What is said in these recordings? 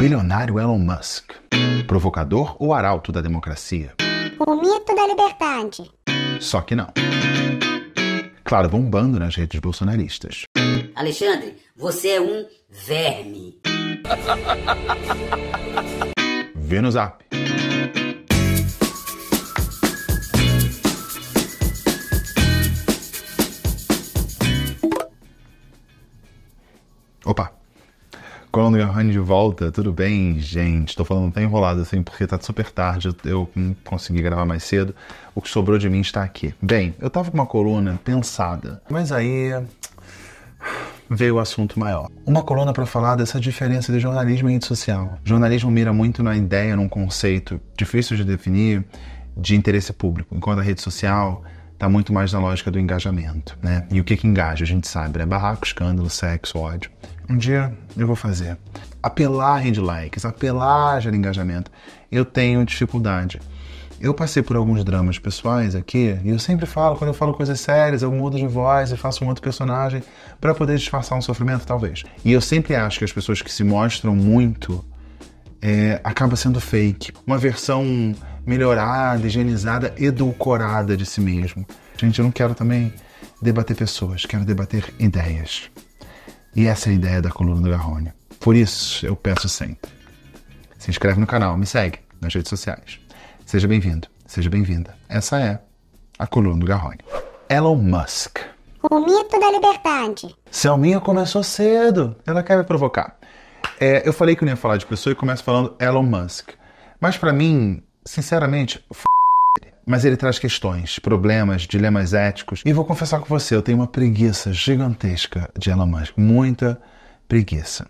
bilionário Elon Musk. Provocador ou arauto da democracia? O mito da liberdade. Só que não. Claro, bombando nas redes bolsonaristas. Alexandre, você é um verme. Vê no zap. Opa! Colin Johan de volta, tudo bem, gente? Tô falando tão tá enrolado assim porque tá super tarde, eu não consegui gravar mais cedo, o que sobrou de mim está aqui. Bem, eu tava com uma coluna pensada, mas aí veio o assunto maior. Uma coluna para falar dessa diferença de jornalismo e rede social. O jornalismo mira muito na ideia, num conceito difícil de definir, de interesse público, enquanto a rede social está muito mais na lógica do engajamento, né? E o que que engaja? A gente sabe, né? Barraco, escândalo, sexo, ódio. Um dia eu vou fazer. Apelar a rede likes, apelar de engajamento. Eu tenho dificuldade. Eu passei por alguns dramas pessoais aqui, e eu sempre falo, quando eu falo coisas sérias, eu mudo de voz e faço um outro personagem para poder disfarçar um sofrimento, talvez. E eu sempre acho que as pessoas que se mostram muito é, acaba sendo fake. Uma versão melhorada, higienizada, edulcorada de si mesmo. Gente, eu não quero também debater pessoas, quero debater ideias. E essa é a ideia da coluna do Garrone. Por isso, eu peço sempre: se inscreve no canal, me segue nas redes sociais. Seja bem-vindo, seja bem-vinda. Essa é a coluna do Garrone. Elon Musk. O mito da liberdade. Selminha começou cedo. Ela quer me provocar. É, eu falei que eu não ia falar de pessoa e começo falando Elon Musk. Mas para mim, Sinceramente, f... Mas ele traz questões, problemas, dilemas éticos. E vou confessar com você, eu tenho uma preguiça gigantesca de Elon Musk. Muita preguiça.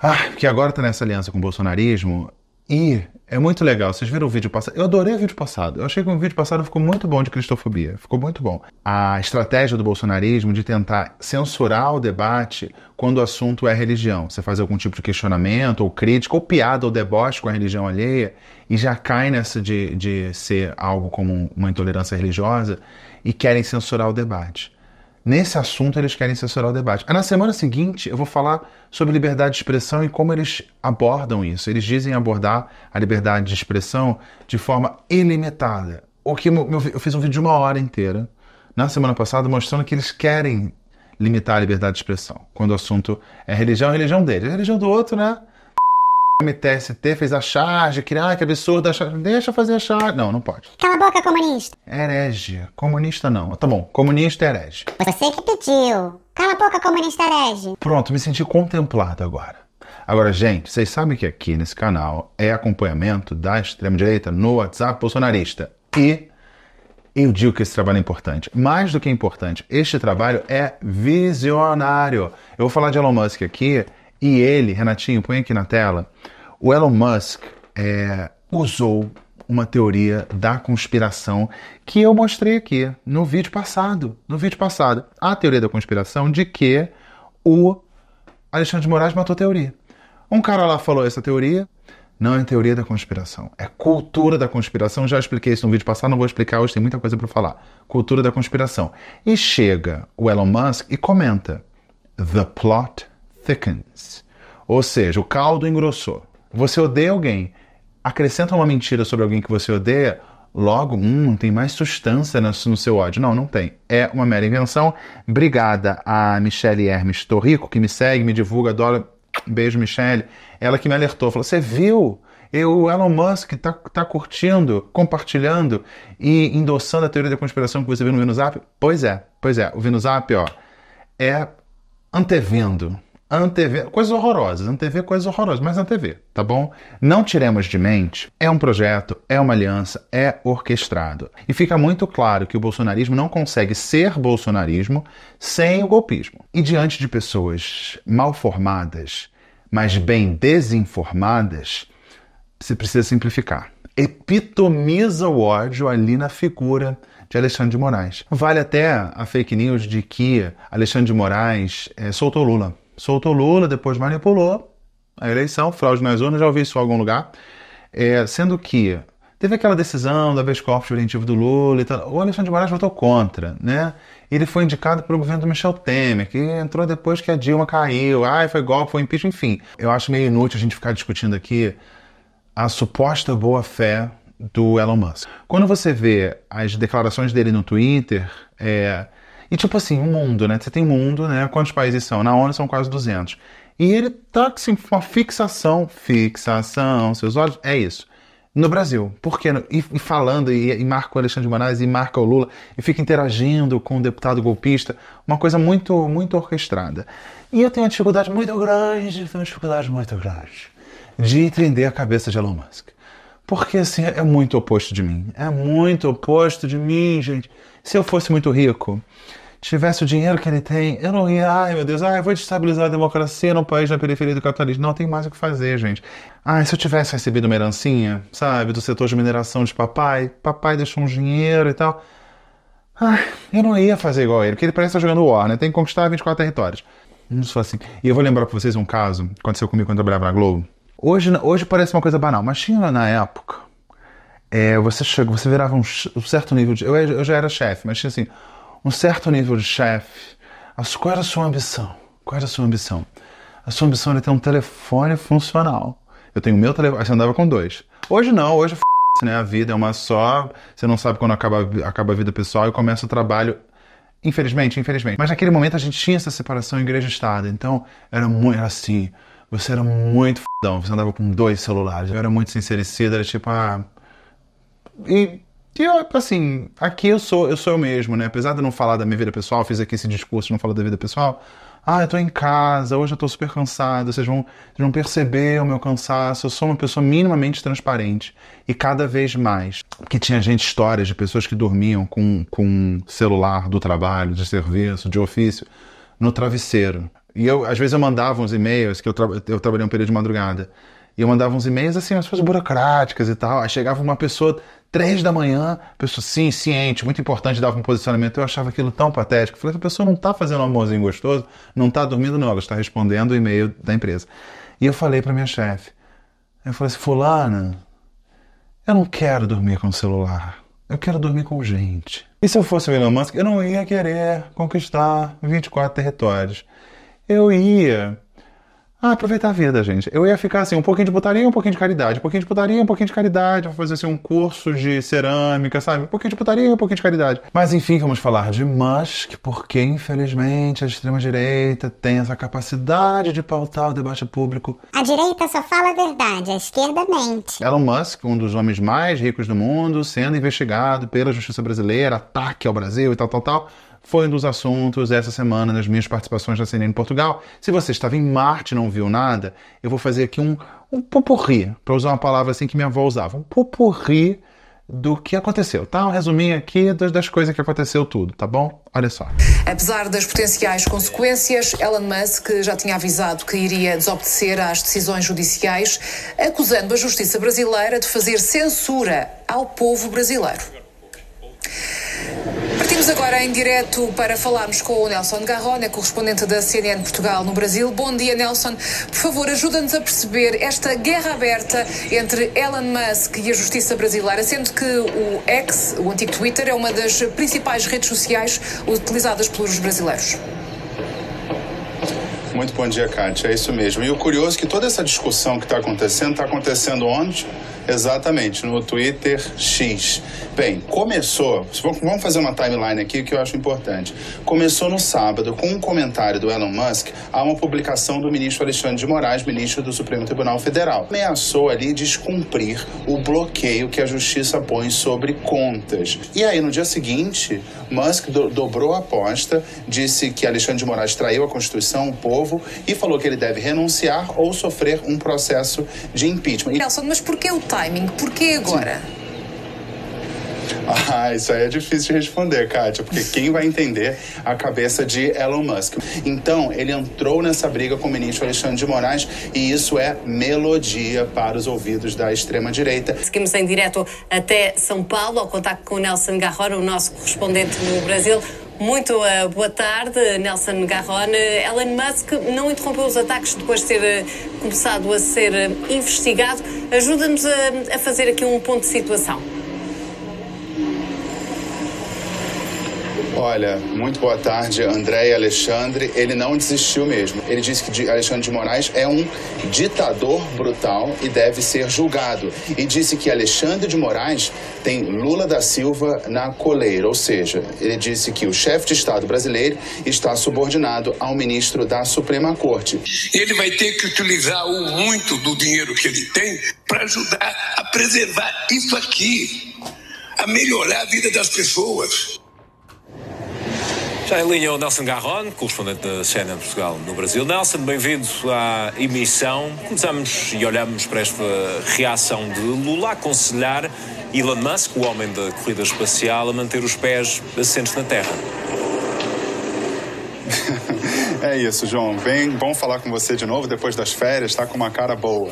Ah, que agora está nessa aliança com o bolsonarismo, e é muito legal. Vocês viram o vídeo passado? Eu adorei o vídeo passado. Eu achei que o vídeo passado ficou muito bom de cristofobia. Ficou muito bom. A estratégia do bolsonarismo de tentar censurar o debate quando o assunto é religião. Você faz algum tipo de questionamento, ou crítica, ou piada, ou deboche com a religião alheia, e já cai nessa de, de ser algo como uma intolerância religiosa, e querem censurar o debate. Nesse assunto, eles querem censurar o debate. Na semana seguinte, eu vou falar sobre liberdade de expressão e como eles abordam isso. Eles dizem abordar a liberdade de expressão de forma ilimitada. O que eu fiz um vídeo de uma hora inteira na semana passada mostrando que eles querem limitar a liberdade de expressão quando o assunto é religião, é religião deles. É religião do outro, né? MTST fez a charge, que, ah, que absurdo, a charge. deixa fazer a charge. Não, não pode. Cala a boca, comunista. Herege. Comunista não. Tá bom, comunista é herege. Você que pediu. Cala a boca, comunista é herege. Pronto, me senti contemplado agora. Agora, gente, vocês sabem que aqui nesse canal é acompanhamento da extrema-direita no WhatsApp bolsonarista. E eu digo que esse trabalho é importante. Mais do que importante, este trabalho é visionário. Eu vou falar de Elon Musk aqui e ele, Renatinho, põe aqui na tela, o Elon Musk é, usou uma teoria da conspiração que eu mostrei aqui no vídeo passado. No vídeo passado, a teoria da conspiração de que o Alexandre de Moraes matou a teoria. Um cara lá falou essa teoria, não é teoria da conspiração, é cultura da conspiração. Já expliquei isso no vídeo passado, não vou explicar hoje, tem muita coisa para falar. Cultura da conspiração. E chega o Elon Musk e comenta: The plot thickens. Ou seja, o caldo engrossou. Você odeia alguém, acrescenta uma mentira sobre alguém que você odeia, logo, hum, tem mais substância no seu ódio. Não, não tem. É uma mera invenção. Obrigada a Michelle Hermes Torrico, que me segue, me divulga, adora. Beijo, Michelle. Ela que me alertou, falou: Você viu? Eu, o Elon Musk está tá curtindo, compartilhando e endossando a teoria da conspiração que você viu no Vinuzap? Pois é, pois é. O Vinuzap, ó, é antevendo Antever, coisas horrorosas, Antever, é coisas horrorosas, mas Antever, tá bom? Não tiremos de mente, é um projeto, é uma aliança, é orquestrado. E fica muito claro que o bolsonarismo não consegue ser bolsonarismo sem o golpismo. E diante de pessoas mal formadas, mas bem desinformadas, se precisa simplificar. Epitomiza o ódio ali na figura de Alexandre de Moraes. Vale até a fake news de que Alexandre de Moraes é, soltou Lula soltou Lula, depois manipulou a eleição, fraude nas urnas, já ouvi isso em algum lugar. É, sendo que teve aquela decisão da vez corpus preventivo do Lula e tal. O Alexandre de Moraes votou contra, né? Ele foi indicado pelo governo do Michel Temer, que entrou depois que a Dilma caiu. Ai, foi golpe, foi impeachment, enfim. Eu acho meio inútil a gente ficar discutindo aqui a suposta boa-fé do Elon Musk. Quando você vê as declarações dele no Twitter, é, e tipo assim, o um mundo, né? Você tem mundo, né? Quantos países são? Na ONU são quase 200. E ele tá assim, uma fixação, fixação, seus olhos, é isso. No Brasil, por e, e falando, e, e, marca o Alexandre de Moraes, e marca o Lula, e fica interagindo com o deputado golpista, uma coisa muito, muito orquestrada. E eu tenho uma dificuldade muito grande, tenho uma dificuldade muito grande de entender a cabeça de Elon Musk. Porque assim, é muito oposto de mim. É muito oposto de mim, gente se eu fosse muito rico, tivesse o dinheiro que ele tem, eu não ia, ai meu Deus, ai, vou destabilizar a democracia no país na periferia do capitalismo. Não tem mais o que fazer, gente. Ai, se eu tivesse recebido uma herancinha, sabe, do setor de mineração de papai, papai deixou um dinheiro e tal. Ai, eu não ia fazer igual a ele, porque ele parece estar tá jogando War, né? Tem que conquistar 24 territórios. Não sou assim. E eu vou lembrar pra vocês um caso, que aconteceu comigo quando eu trabalhava na Globo. Hoje, hoje parece uma coisa banal, mas tinha na época é, você chega, você virava um, um certo nível de. Eu, eu já era chefe, mas tinha assim, um certo nível de chefe. Qual era a sua ambição? Qual era a sua ambição? A sua ambição era ter um telefone funcional. Eu tenho o meu telefone, você andava com dois. Hoje não, hoje é f... né? A vida é uma só, você não sabe quando acaba, acaba a vida pessoal e começa o trabalho. Infelizmente, infelizmente. Mas naquele momento a gente tinha essa separação igreja-estado, então era muito assim. Você era muito fodão, você andava com dois celulares. Eu era muito sincericida, era tipo, ah, e, e eu, assim, aqui eu sou, eu sou eu mesmo, né? Apesar de não falar da minha vida pessoal, fiz aqui esse discurso, não falar da vida pessoal. Ah, eu tô em casa, hoje eu tô super cansado, vocês vão, vocês vão perceber o meu cansaço. Eu sou uma pessoa minimamente transparente. E cada vez mais. Que tinha gente, histórias de pessoas que dormiam com, com celular do trabalho, de serviço, de ofício, no travesseiro. E eu, às vezes eu mandava uns e-mails, que eu, tra eu trabalhei um período de madrugada. E eu mandava uns e-mails assim, as coisas burocráticas e tal. Aí chegava uma pessoa Três da manhã, a pessoa, sim, ciente, muito importante, dava um posicionamento. Eu achava aquilo tão patético. Falei, a pessoa não está fazendo um amorzinho gostoso, não está dormindo, não. Ela está respondendo o e-mail da empresa. E eu falei para minha chefe, eu falei assim, fulana, eu não quero dormir com o celular. Eu quero dormir com gente. E se eu fosse o Elon Musk, eu não ia querer conquistar 24 territórios. Eu ia ah, aproveitar a vida, gente. Eu ia ficar assim, um pouquinho de putaria, um pouquinho de caridade, um pouquinho de putaria, um pouquinho de caridade, vou fazer assim um curso de cerâmica, sabe? Um pouquinho de putaria, um pouquinho de caridade. Mas enfim, vamos falar de Musk, porque infelizmente a extrema-direita tem essa capacidade de pautar o debate público. A direita só fala a verdade, a esquerda mente. Elon Musk, um dos homens mais ricos do mundo, sendo investigado pela justiça brasileira, ataque ao Brasil e tal, tal, tal foi um dos assuntos essa semana nas minhas participações na CNN Portugal. Se você estava em Marte e não viu nada, eu vou fazer aqui um, um poporri, para usar uma palavra assim que minha avó usava, um poporri do que aconteceu, tá? Um resuminho aqui das, das, coisas que aconteceu tudo, tá bom? Olha só. Apesar das potenciais consequências, Elon Musk já tinha avisado que iria desobedecer às decisões judiciais, acusando a justiça brasileira de fazer censura ao povo brasileiro. Partimos agora em direto para falarmos com o Nelson Garrone, é correspondente da CNN Portugal no Brasil. Bom dia, Nelson. Por favor, ajuda-nos a perceber esta guerra aberta entre Elon Musk e a justiça brasileira, sendo que o X, o antigo Twitter, é uma das principais redes sociais utilizadas pelos brasileiros. Muito bom dia, Kátia. É isso mesmo. E o curioso é que toda essa discussão que está acontecendo, está acontecendo onde? Exatamente, no Twitter X. Bem, começou. Vamos fazer uma timeline aqui que eu acho importante. Começou no sábado com um comentário do Elon Musk a uma publicação do ministro Alexandre de Moraes, ministro do Supremo Tribunal Federal. Ameaçou ali descumprir o bloqueio que a justiça põe sobre contas. E aí, no dia seguinte, Musk do dobrou a aposta, disse que Alexandre de Moraes traiu a Constituição, o povo, e falou que ele deve renunciar ou sofrer um processo de impeachment. Nelson, mas por que o tal? timing. Por que agora? Sim. Ah, isso aí é difícil de responder, Kátia, porque quem vai entender a cabeça de Elon Musk? Então, ele entrou nessa briga com o ministro Alexandre de Moraes e isso é melodia para os ouvidos da extrema-direita. Seguimos em direto até São Paulo, ao contato com o Nelson Garrora, o nosso correspondente no Brasil. Muito uh, boa tarde, Nelson Garron. Elon Musk não interrompeu os ataques depois de ter eh, começado a ser eh, investigado. Ajuda-nos a, a fazer aqui um ponto de situação. Olha, muito boa tarde, André e Alexandre. Ele não desistiu mesmo. Ele disse que Alexandre de Moraes é um ditador brutal e deve ser julgado. E disse que Alexandre de Moraes tem Lula da Silva na coleira, ou seja, ele disse que o chefe de Estado brasileiro está subordinado ao ministro da Suprema Corte. Ele vai ter que utilizar o muito do dinheiro que ele tem para ajudar a preservar isso aqui, a melhorar a vida das pessoas. Já em linha o Nelson Garron, correspondente da cena Portugal no Brasil. Nelson, bem-vindo à emissão. Começamos e olhamos para esta reação de Lula aconselhar Elon Musk, o homem da corrida espacial, a manter os pés assentes na Terra. É isso, João. Bem, bom falar com você de novo depois das férias, tá com uma cara boa.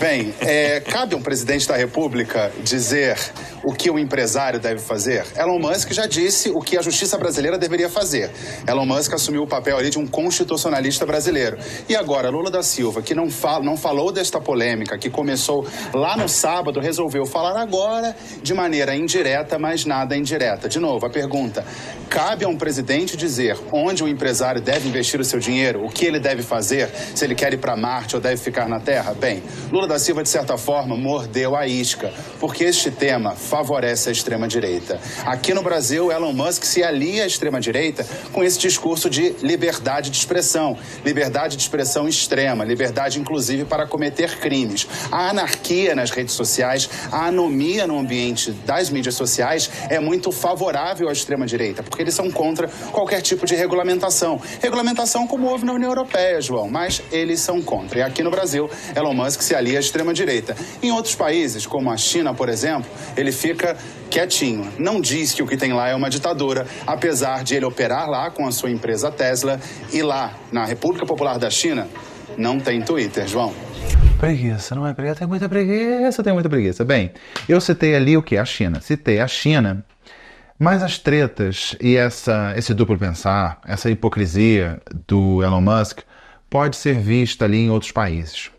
Bem, é, cabe a um presidente da República dizer o que o empresário deve fazer? Elon Musk já disse o que a justiça brasileira deveria fazer. Elon Musk assumiu o papel ali de um constitucionalista brasileiro. E agora, Lula da Silva, que não, fala, não falou desta polêmica, que começou lá no sábado, resolveu falar agora de maneira indireta, mas nada indireta. De novo, a pergunta: cabe a um presidente dizer onde o empresário deve investir o seu dinheiro, o que ele deve fazer, se ele quer ir para Marte ou deve ficar na Terra? Bem, Lula da Silva, de certa forma, mordeu a isca, porque este tema favorece a extrema-direita. Aqui no Brasil, Elon Musk se alia à extrema-direita com esse discurso de liberdade de expressão, liberdade de expressão extrema, liberdade inclusive para cometer crimes. A anarquia nas redes sociais, a anomia no ambiente das mídias sociais é muito favorável à extrema-direita, porque eles são contra qualquer tipo de regulamentação. Regulamentação como houve na União Europeia, João, mas eles são contra. E aqui no Brasil, Elon Musk se alia à extrema-direita. Em outros países, como a China, por exemplo, ele fica quietinho. Não diz que o que tem lá é uma ditadura, apesar de ele operar lá com a sua empresa Tesla e lá, na República Popular da China, não tem Twitter, João. Preguiça, não é preguiça? Tem muita preguiça, tem muita preguiça. Bem, eu citei ali o que? A China. Citei a China, mas as tretas e essa, esse duplo pensar, essa hipocrisia do Elon Musk pode ser vista ali em outros países.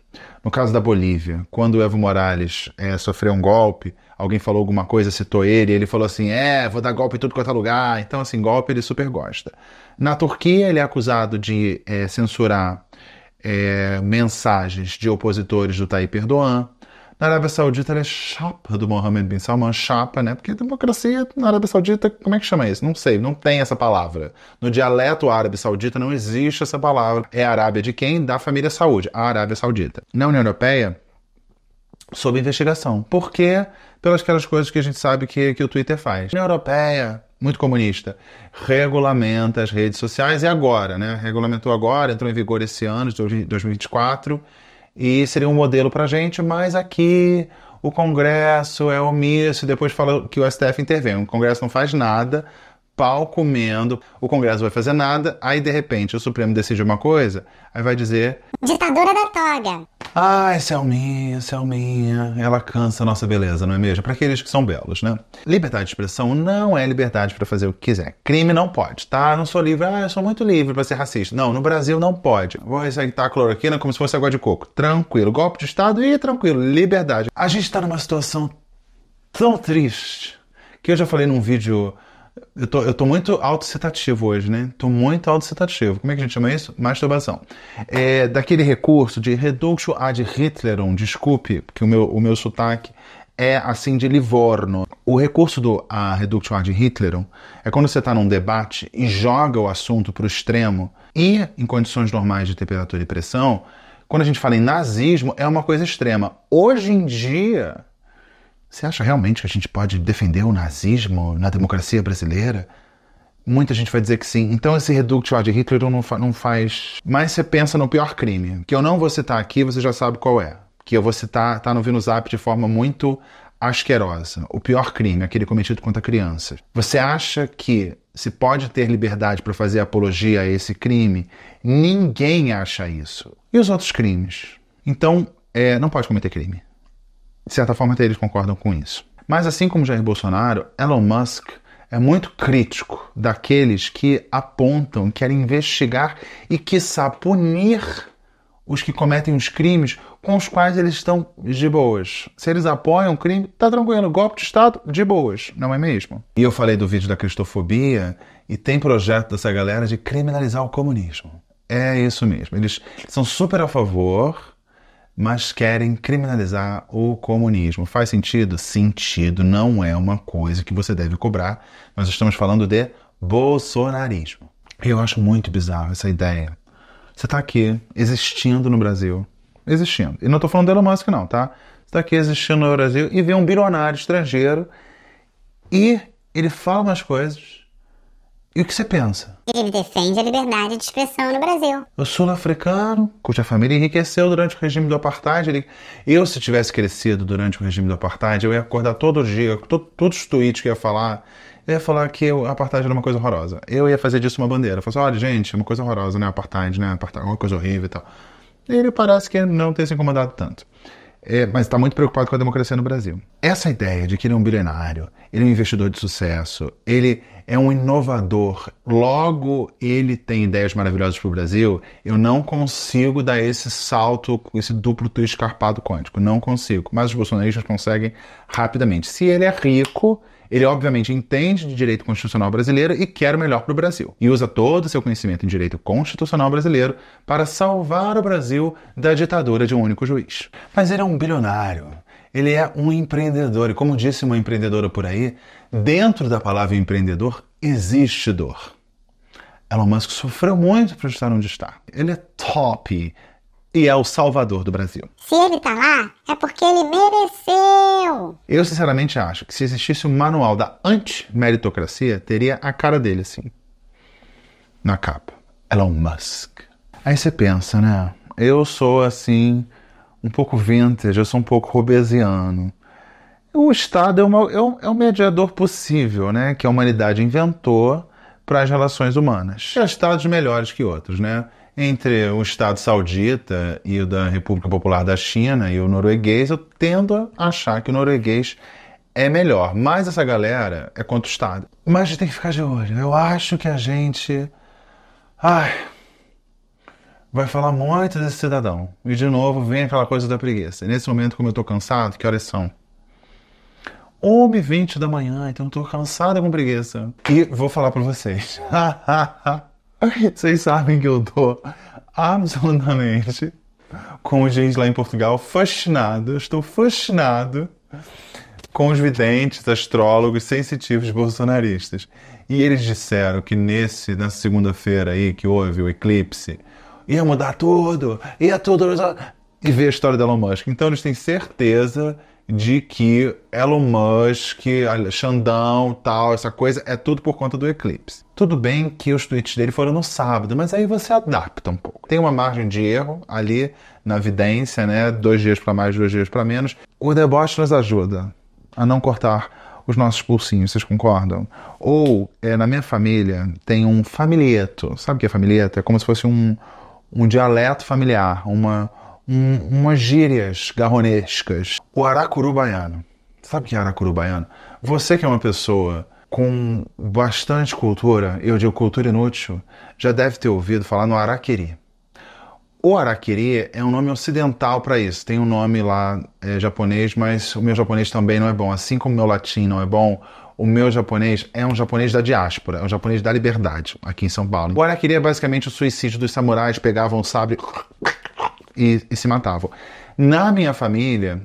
No caso da Bolívia, quando o Evo Morales é, sofreu um golpe, alguém falou alguma coisa, citou ele, ele falou assim: é, vou dar golpe em tudo quanto é lugar. Então, assim, golpe ele super gosta. Na Turquia, ele é acusado de é, censurar é, mensagens de opositores do Tayyip Erdogan. Na Arábia Saudita, ele é chapa do Mohammed bin Salman, chapa, né? Porque democracia na Arábia Saudita, como é que chama isso? Não sei, não tem essa palavra. No dialeto árabe saudita não existe essa palavra. É a Arábia de quem? Da família Saúde, a Arábia Saudita. Na União Europeia, sob investigação. Porque pelas aquelas coisas que a gente sabe que, que o Twitter faz. A União Europeia, muito comunista, regulamenta as redes sociais e agora, né? Regulamentou agora, entrou em vigor esse ano, de 2024, e seria um modelo para gente, mas aqui o Congresso é omisso, depois fala que o STF intervém. O Congresso não faz nada, pau comendo, o Congresso vai fazer nada, aí de repente o Supremo decide uma coisa, aí vai dizer: Ditadura da toga. Ai, Selminha, Selminha, ela cansa a nossa beleza, não é mesmo? Para aqueles que são belos, né? Liberdade de expressão não é liberdade para fazer o que quiser. Crime não pode, tá? Não sou livre, ah, eu sou muito livre para ser racista. Não, no Brasil não pode. Vou receitar cloroquina como se fosse água de coco. Tranquilo. Golpe de Estado e tranquilo. Liberdade. A gente tá numa situação tão triste que eu já falei num vídeo eu tô, eu tô muito autocitativo hoje, né? Tô muito autocitativo. Como é que a gente chama isso? Masturbação. É, daquele recurso de reduxo ad Hitlerum, desculpe, porque o meu, o meu sotaque é assim de Livorno. O recurso do a reduxo ad Hitlerum é quando você está num debate e joga o assunto para o extremo e, em condições normais de temperatura e pressão, quando a gente fala em nazismo, é uma coisa extrema. Hoje em dia, você acha realmente que a gente pode defender o nazismo na democracia brasileira? Muita gente vai dizer que sim. Então esse reducto de Hitler não, fa não faz. Mas você pensa no pior crime, que eu não vou citar aqui, você já sabe qual é. Que eu vou citar, tá no Vinuzap de forma muito asquerosa. O pior crime, aquele cometido contra crianças. Você acha que se pode ter liberdade para fazer apologia a esse crime? Ninguém acha isso. E os outros crimes? Então, é, não pode cometer crime. De certa forma, até eles concordam com isso. Mas assim como Jair Bolsonaro, Elon Musk é muito crítico daqueles que apontam, querem investigar e, quiçá, punir os que cometem os crimes com os quais eles estão de boas. Se eles apoiam o crime, tá tranquilo, golpe de Estado, de boas, não é mesmo? E eu falei do vídeo da cristofobia e tem projeto dessa galera de criminalizar o comunismo. É isso mesmo, eles são super a favor mas querem criminalizar o comunismo. Faz sentido? Sentido não é uma coisa que você deve cobrar. Nós estamos falando de bolsonarismo. Eu acho muito bizarro essa ideia. Você está aqui existindo no Brasil, existindo. E não estou falando de Elon Musk não, tá? Você está aqui existindo no Brasil e vê um bilionário estrangeiro e ele fala umas coisas e o que você pensa? Ele defende a liberdade de expressão no Brasil. Eu sou africano, cuja família enriqueceu durante o regime do apartheid. Ele... Eu, se tivesse crescido durante o regime do apartheid, eu ia acordar todo dia, to todos os tweets que ia falar, eu ia falar que o apartheid era uma coisa horrorosa. Eu ia fazer disso uma bandeira. Eu assim, olha, gente, é uma coisa horrorosa, né? Apartheid, né? Apartheid, é uma coisa horrível e tal. E ele parece que não ter se incomodado tanto. É, mas está muito preocupado com a democracia no Brasil. Essa ideia de que ele é um bilionário, ele é um investidor de sucesso, ele é um inovador, logo ele tem ideias maravilhosas para o Brasil, eu não consigo dar esse salto, esse duplo twist escarpado quântico. Não consigo. Mas os bolsonaristas conseguem rapidamente. Se ele é rico, ele, obviamente, entende de direito constitucional brasileiro e quer o melhor para o Brasil. E usa todo o seu conhecimento em direito constitucional brasileiro para salvar o Brasil da ditadura de um único juiz. Mas ele é um bilionário. Ele é um empreendedor. E, como disse uma empreendedora por aí, dentro da palavra empreendedor existe dor. Elon Musk sofreu muito para estar onde está. Ele é top e é o salvador do Brasil. Se ele tá lá, é porque ele mereceu. Eu sinceramente acho que se existisse um manual da anti anti-meritocracia, teria a cara dele assim. Na capa. Elon Musk. Aí você pensa, né? Eu sou assim, um pouco vintage, eu sou um pouco robesiano. O Estado é, uma, é, um, é um mediador possível, né? Que a humanidade inventou para as relações humanas. Há estados melhores que outros, né? Entre o Estado saudita e o da República Popular da China e o norueguês, eu tendo a achar que o norueguês é melhor, mas essa galera é contra o Estado. Mas a gente tem que ficar de olho. Eu acho que a gente. Ai. Vai falar muito desse cidadão. E de novo vem aquela coisa da preguiça. nesse momento, como eu estou cansado, que horas são? 1h20 da manhã, então tô cansada com preguiça. E vou falar para vocês. vocês sabem que eu tô absolutamente, como gente lá em Portugal, fascinado. Estou fascinado com os videntes, astrólogos, sensitivos bolsonaristas. E eles disseram que nesse, nessa segunda-feira aí que houve o eclipse, ia mudar tudo, ia tudo. E ver a história da Elon Musk. Então eles têm certeza de que Elon Musk, Xandão, tal, essa coisa, é tudo por conta do eclipse. Tudo bem que os tweets dele foram no sábado, mas aí você adapta um pouco. Tem uma margem de erro ali na evidência, né? Dois dias para mais, dois dias para menos. O deboche nos ajuda a não cortar os nossos pulsinhos, vocês concordam? Ou, é, na minha família, tem um familieto. Sabe o que é familieto? É como se fosse um, um dialeto familiar, uma um, umas gírias garronescas. O Aracuru Baiano. Sabe o que é Aracuru Baiano? Você que é uma pessoa com bastante cultura, eu digo cultura inútil, já deve ter ouvido falar no araquiri. O araquiri é um nome ocidental para isso. Tem um nome lá é, japonês, mas o meu japonês também não é bom. Assim como o meu latim não é bom, o meu japonês é um japonês da diáspora, é um japonês da liberdade, aqui em São Paulo. O araquiri é basicamente o suicídio dos samurais, pegavam o sabre e, e se matavam. Na minha família,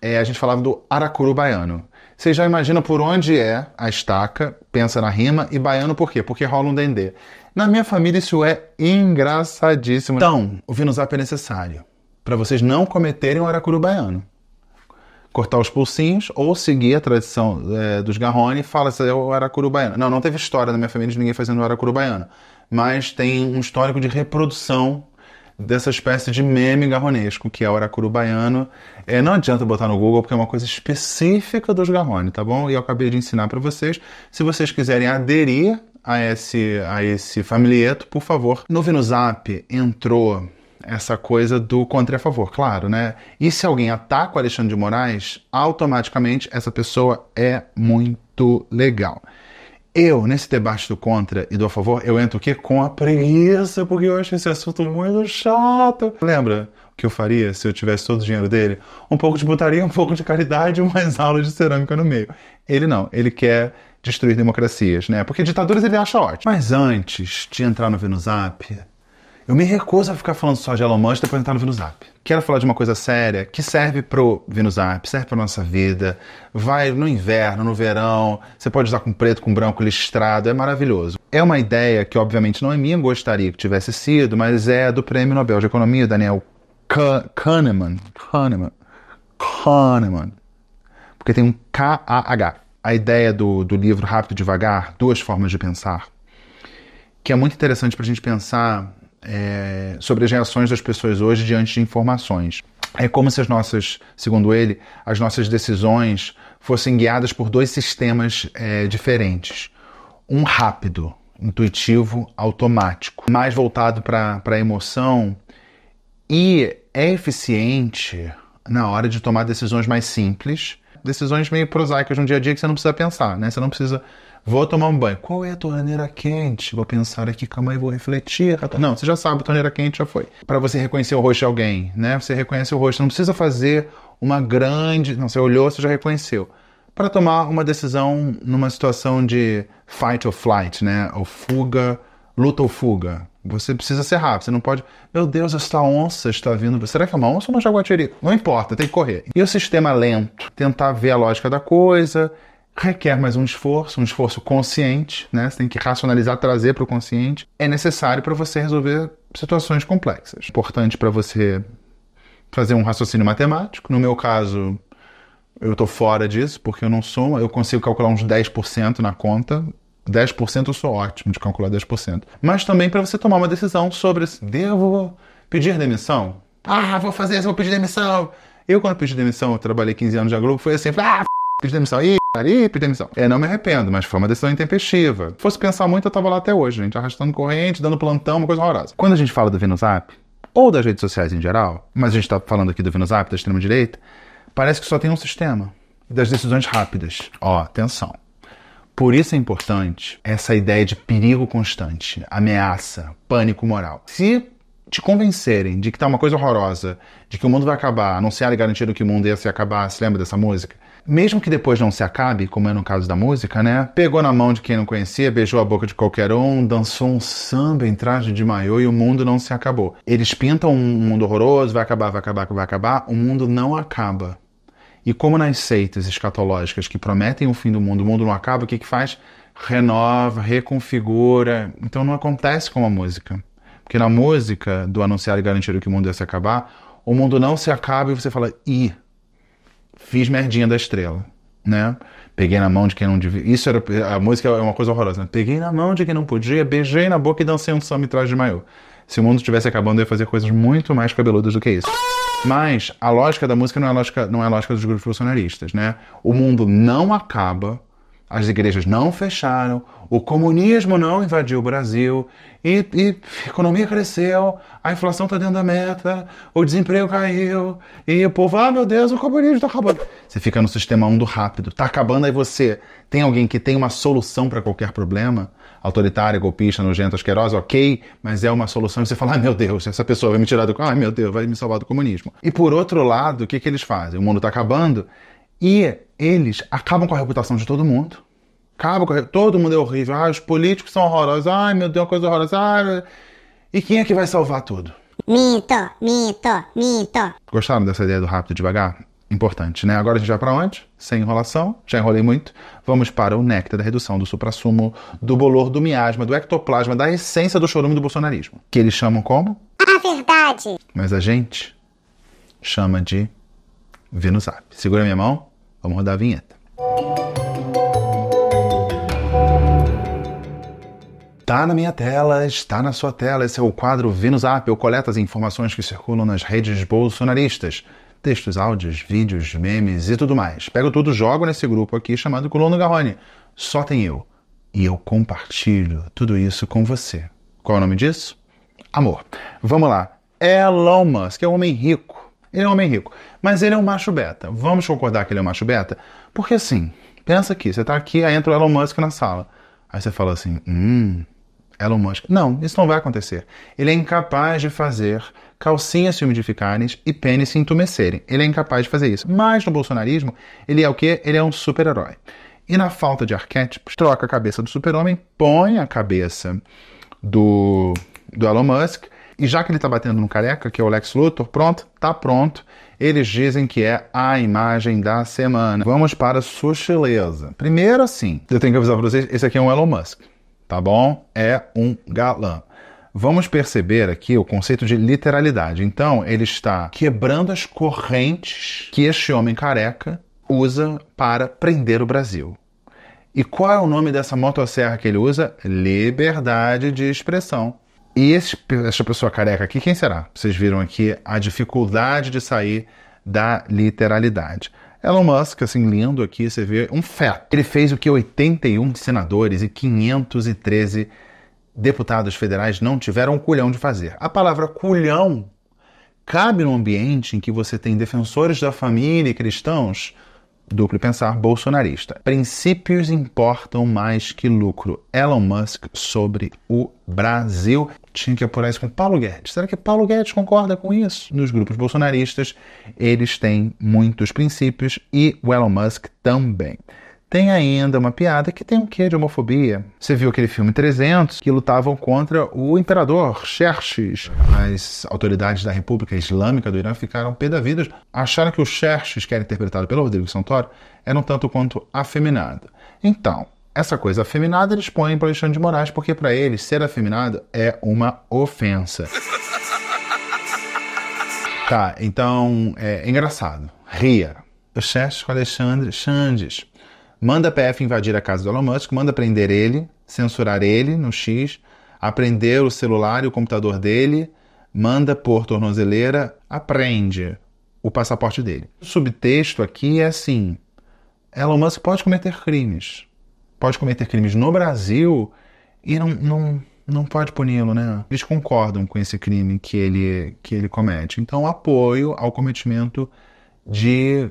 é, a gente falava do aracuru baiano. Você já imagina por onde é a estaca, pensa na rima, e baiano por quê? Porque rola um dendê. Na minha família isso é engraçadíssimo. Então, o Vinuzap é necessário para vocês não cometerem o aracuru baiano. Cortar os pulsinhos ou seguir a tradição é, dos garrone e fala se é o aracuru baiano. Não, não teve história na minha família de ninguém fazendo o aracuru baiano, mas tem um histórico de reprodução dessa espécie de meme garronesco que é o Aracuru baiano. É, não adianta botar no Google porque é uma coisa específica dos garrones, tá bom? E eu acabei de ensinar para vocês. Se vocês quiserem aderir a esse, a esse familieto, por favor. No Venuzap entrou essa coisa do contra e a favor, claro, né? E se alguém ataca o Alexandre de Moraes, automaticamente essa pessoa é muito legal. Eu, nesse debate do contra e do a favor, eu entro o quê? Com a preguiça, porque eu acho esse assunto muito chato. Lembra o que eu faria se eu tivesse todo o dinheiro dele? Um pouco de botaria, um pouco de caridade, umas aulas de cerâmica no meio. Ele não, ele quer destruir democracias, né? Porque ditaduras ele acha ótimo. Mas antes de entrar no Venuzap, eu me recuso a ficar falando só de Elon Musk depois entrar no App. Quero falar de uma coisa séria que serve pro App, serve pra nossa vida. Vai no inverno, no verão, você pode usar com preto, com branco, listrado, é maravilhoso. É uma ideia que, obviamente, não é minha, gostaria que tivesse sido, mas é do Prêmio Nobel de Economia, Daniel Kahneman. Kahneman. Kahneman. Porque tem um K-A-H. A ideia do, do livro Rápido e Devagar, Duas Formas de Pensar, que é muito interessante para a gente pensar é, sobre as reações das pessoas hoje diante de informações. É como se as nossas, segundo ele, as nossas decisões fossem guiadas por dois sistemas é, diferentes. Um rápido, intuitivo, automático, mais voltado para a emoção e é eficiente na hora de tomar decisões mais simples, decisões meio prosaicas no dia a dia que você não precisa pensar, né? Você não precisa Vou tomar um banho. Qual é a torneira quente? Vou pensar aqui, calma aí, vou refletir. Não, você já sabe, a torneira quente já foi. Para você reconhecer o rosto de alguém, né? Você reconhece o rosto. Não precisa fazer uma grande. Não, você olhou, você já reconheceu. Para tomar uma decisão numa situação de fight or flight, né? Ou fuga, luta ou fuga. Você precisa ser rápido, você não pode. Meu Deus, esta onça está vindo. Será que é uma onça ou uma jaguatirica? Não importa, tem que correr. E o sistema lento? Tentar ver a lógica da coisa, requer mais um esforço, um esforço consciente, né? Você tem que racionalizar, trazer para o consciente. É necessário para você resolver situações complexas. Importante para você fazer um raciocínio matemático. No meu caso, eu estou fora disso, porque eu não sou, eu consigo calcular uns 10% na conta. 10% eu sou ótimo de calcular 10%. Mas também para você tomar uma decisão sobre se devo pedir demissão. Ah, vou fazer isso, vou pedir demissão. Eu, quando pedi demissão, eu trabalhei 15 anos na Globo, foi assim, ah, f... pedi demissão. E Ip, demissão. É, não me arrependo, mas foi uma decisão intempestiva. Se Fosse pensar muito, eu tava lá até hoje, gente, arrastando corrente, dando plantão, uma coisa horrorosa. Quando a gente fala do Venusap, ou das redes sociais em geral, mas a gente tá falando aqui do Venusap, da extrema-direita, parece que só tem um sistema. E das decisões rápidas. Ó, atenção. Por isso é importante essa ideia de perigo constante, ameaça, pânico moral. Se te convencerem de que tá uma coisa horrorosa, de que o mundo vai acabar, anunciarem e garantiram que o mundo ia se acabar, se lembra dessa música? mesmo que depois não se acabe, como é no caso da música, né? Pegou na mão de quem não conhecia, beijou a boca de qualquer um, dançou um samba em traje de maiô e o mundo não se acabou. Eles pintam um mundo horroroso, vai acabar, vai acabar, vai acabar, o mundo não acaba. E como nas seitas escatológicas que prometem o fim do mundo, o mundo não acaba, o que, que faz? Renova, reconfigura. Então não acontece com a música. Porque na música do anunciar e garantir que o mundo ia se acabar, o mundo não se acaba e você fala, ih, fiz merdinha da estrela, né? Peguei na mão de quem não devia. Isso era. A música é uma coisa horrorosa. Né? Peguei na mão de quem não podia, beijei na boca e dancei um samba atrás de maiô. Se o mundo estivesse acabando, eu ia fazer coisas muito mais cabeludas do que isso. Mas a lógica da música não é a lógica, não é a lógica dos grupos funcionaristas, né? O mundo não acaba as igrejas não fecharam, o comunismo não invadiu o Brasil, e, e a economia cresceu, a inflação está dentro da meta, o desemprego caiu, e o povo, ah meu Deus, o comunismo está acabando. Você fica no sistema 1 do rápido, está acabando, aí você tem alguém que tem uma solução para qualquer problema, autoritária, golpista, nojento, asqueroso, ok, mas é uma solução, e você fala, ah, meu Deus, essa pessoa vai me tirar do... Ai ah, meu Deus, vai me salvar do comunismo. E por outro lado, o que, que eles fazem? O mundo está acabando, e eles acabam com a reputação de todo mundo. Acabam com a... Todo mundo é horrível. Ah, os políticos são horrorosos. Ai, meu Deus, coisa horrorosa. Ah, e quem é que vai salvar tudo? Mito, mito, mito. Gostaram dessa ideia do rápido e devagar? Importante, né? Agora a gente vai para onde? Sem enrolação, já enrolei muito. Vamos para o néctar da redução do suprassumo, do bolor, do miasma, do ectoplasma, da essência do chorume do bolsonarismo. Que eles chamam como? A verdade. Mas a gente chama de Venusap. Segura minha mão. Vamos rodar a vinheta. Está na minha tela, está na sua tela. Esse é o quadro Venus App. Eu coleto as informações que circulam nas redes bolsonaristas. Textos, áudios, vídeos, memes e tudo mais. Pego tudo, jogo nesse grupo aqui chamado Colono Garrone. Só tem eu. E eu compartilho tudo isso com você. Qual é o nome disso? Amor. Vamos lá. Elon Musk é um homem rico ele é um homem rico. Mas ele é um macho beta. Vamos concordar que ele é um macho beta? Porque assim, pensa aqui, você está aqui, aí entra o Elon Musk na sala. Aí você fala assim, hum, Elon Musk. Não, isso não vai acontecer. Ele é incapaz de fazer calcinhas se humidificarem e pênis se entumecerem. Ele é incapaz de fazer isso. Mas no bolsonarismo, ele é o quê? Ele é um super-herói. E na falta de arquétipos, troca a cabeça do super-homem, põe a cabeça do, do Elon Musk e já que ele está batendo no careca, que é o Lex Luthor, pronto, tá pronto. Eles dizem que é a imagem da semana. Vamos para a sutileza. Primeiro, assim, eu tenho que avisar para vocês: esse aqui é um Elon Musk, tá bom? É um galã vamos perceber aqui o conceito de literalidade. Então, ele está quebrando as correntes que este homem careca usa para prender o Brasil. E qual é o nome dessa motosserra que ele usa? Liberdade de expressão. E esse, essa pessoa careca aqui, quem será? Vocês viram aqui a dificuldade de sair da literalidade. Elon Musk, assim, lindo aqui, você vê um feto. Ele fez o que 81 senadores e 513 deputados federais não tiveram um culhão de fazer. A palavra culhão cabe num ambiente em que você tem defensores da família e cristãos, duplo pensar bolsonarista. Princípios importam mais que lucro. Elon Musk sobre o Brasil tinha que apurar isso com Paulo Guedes. Será que Paulo Guedes concorda com isso? Nos grupos bolsonaristas, eles têm muitos princípios e o Elon Musk também. Tem ainda uma piada que tem um quê de homofobia. Você viu aquele filme 300 que lutavam contra o imperador Xerxes. As autoridades da República Islâmica do Irã ficaram pé da vida, acharam que o Xerxes, que era interpretado pelo Rodrigo Santoro, era um tanto quanto afeminado. Então, essa coisa afeminada eles põem para Alexandre de Moraes, porque para eles ser afeminado é uma ofensa. tá, então é, é engraçado. Ria. O Chefe com Alexandre Xandes. Manda a PF invadir a casa do Elon Musk, manda prender ele, censurar ele no X, aprender o celular e o computador dele, manda por tornozeleira, aprende o passaporte dele. O subtexto aqui é assim: Elon Musk pode cometer crimes pode cometer crimes no Brasil e não, não, não pode puni-lo, né? Eles concordam com esse crime que ele, que ele comete. Então, apoio ao cometimento de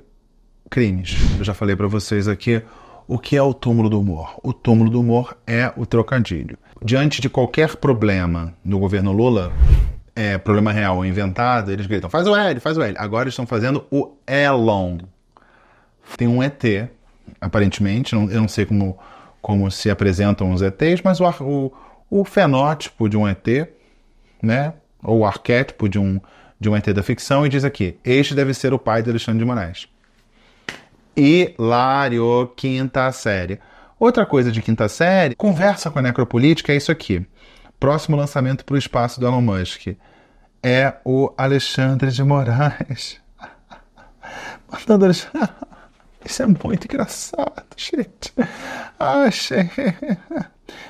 crimes. Eu já falei para vocês aqui o que é o túmulo do humor. O túmulo do humor é o trocadilho. Diante de qualquer problema no governo Lula, é, problema real ou inventado, eles gritam: faz o L, faz o L. Agora eles estão fazendo o Elon. Tem um ET, aparentemente, não, eu não sei como como se apresentam os ETs, mas o, o, o fenótipo de um ET, né, ou o arquétipo de um, de um ET da ficção, e diz aqui: este deve ser o pai de Alexandre de Moraes. Hilário, quinta série. Outra coisa de quinta série, conversa com a necropolítica é isso aqui. Próximo lançamento para o espaço do Elon Musk é o Alexandre de Moraes. Mandando Alexandre. Isso é muito engraçado, gente. Ah,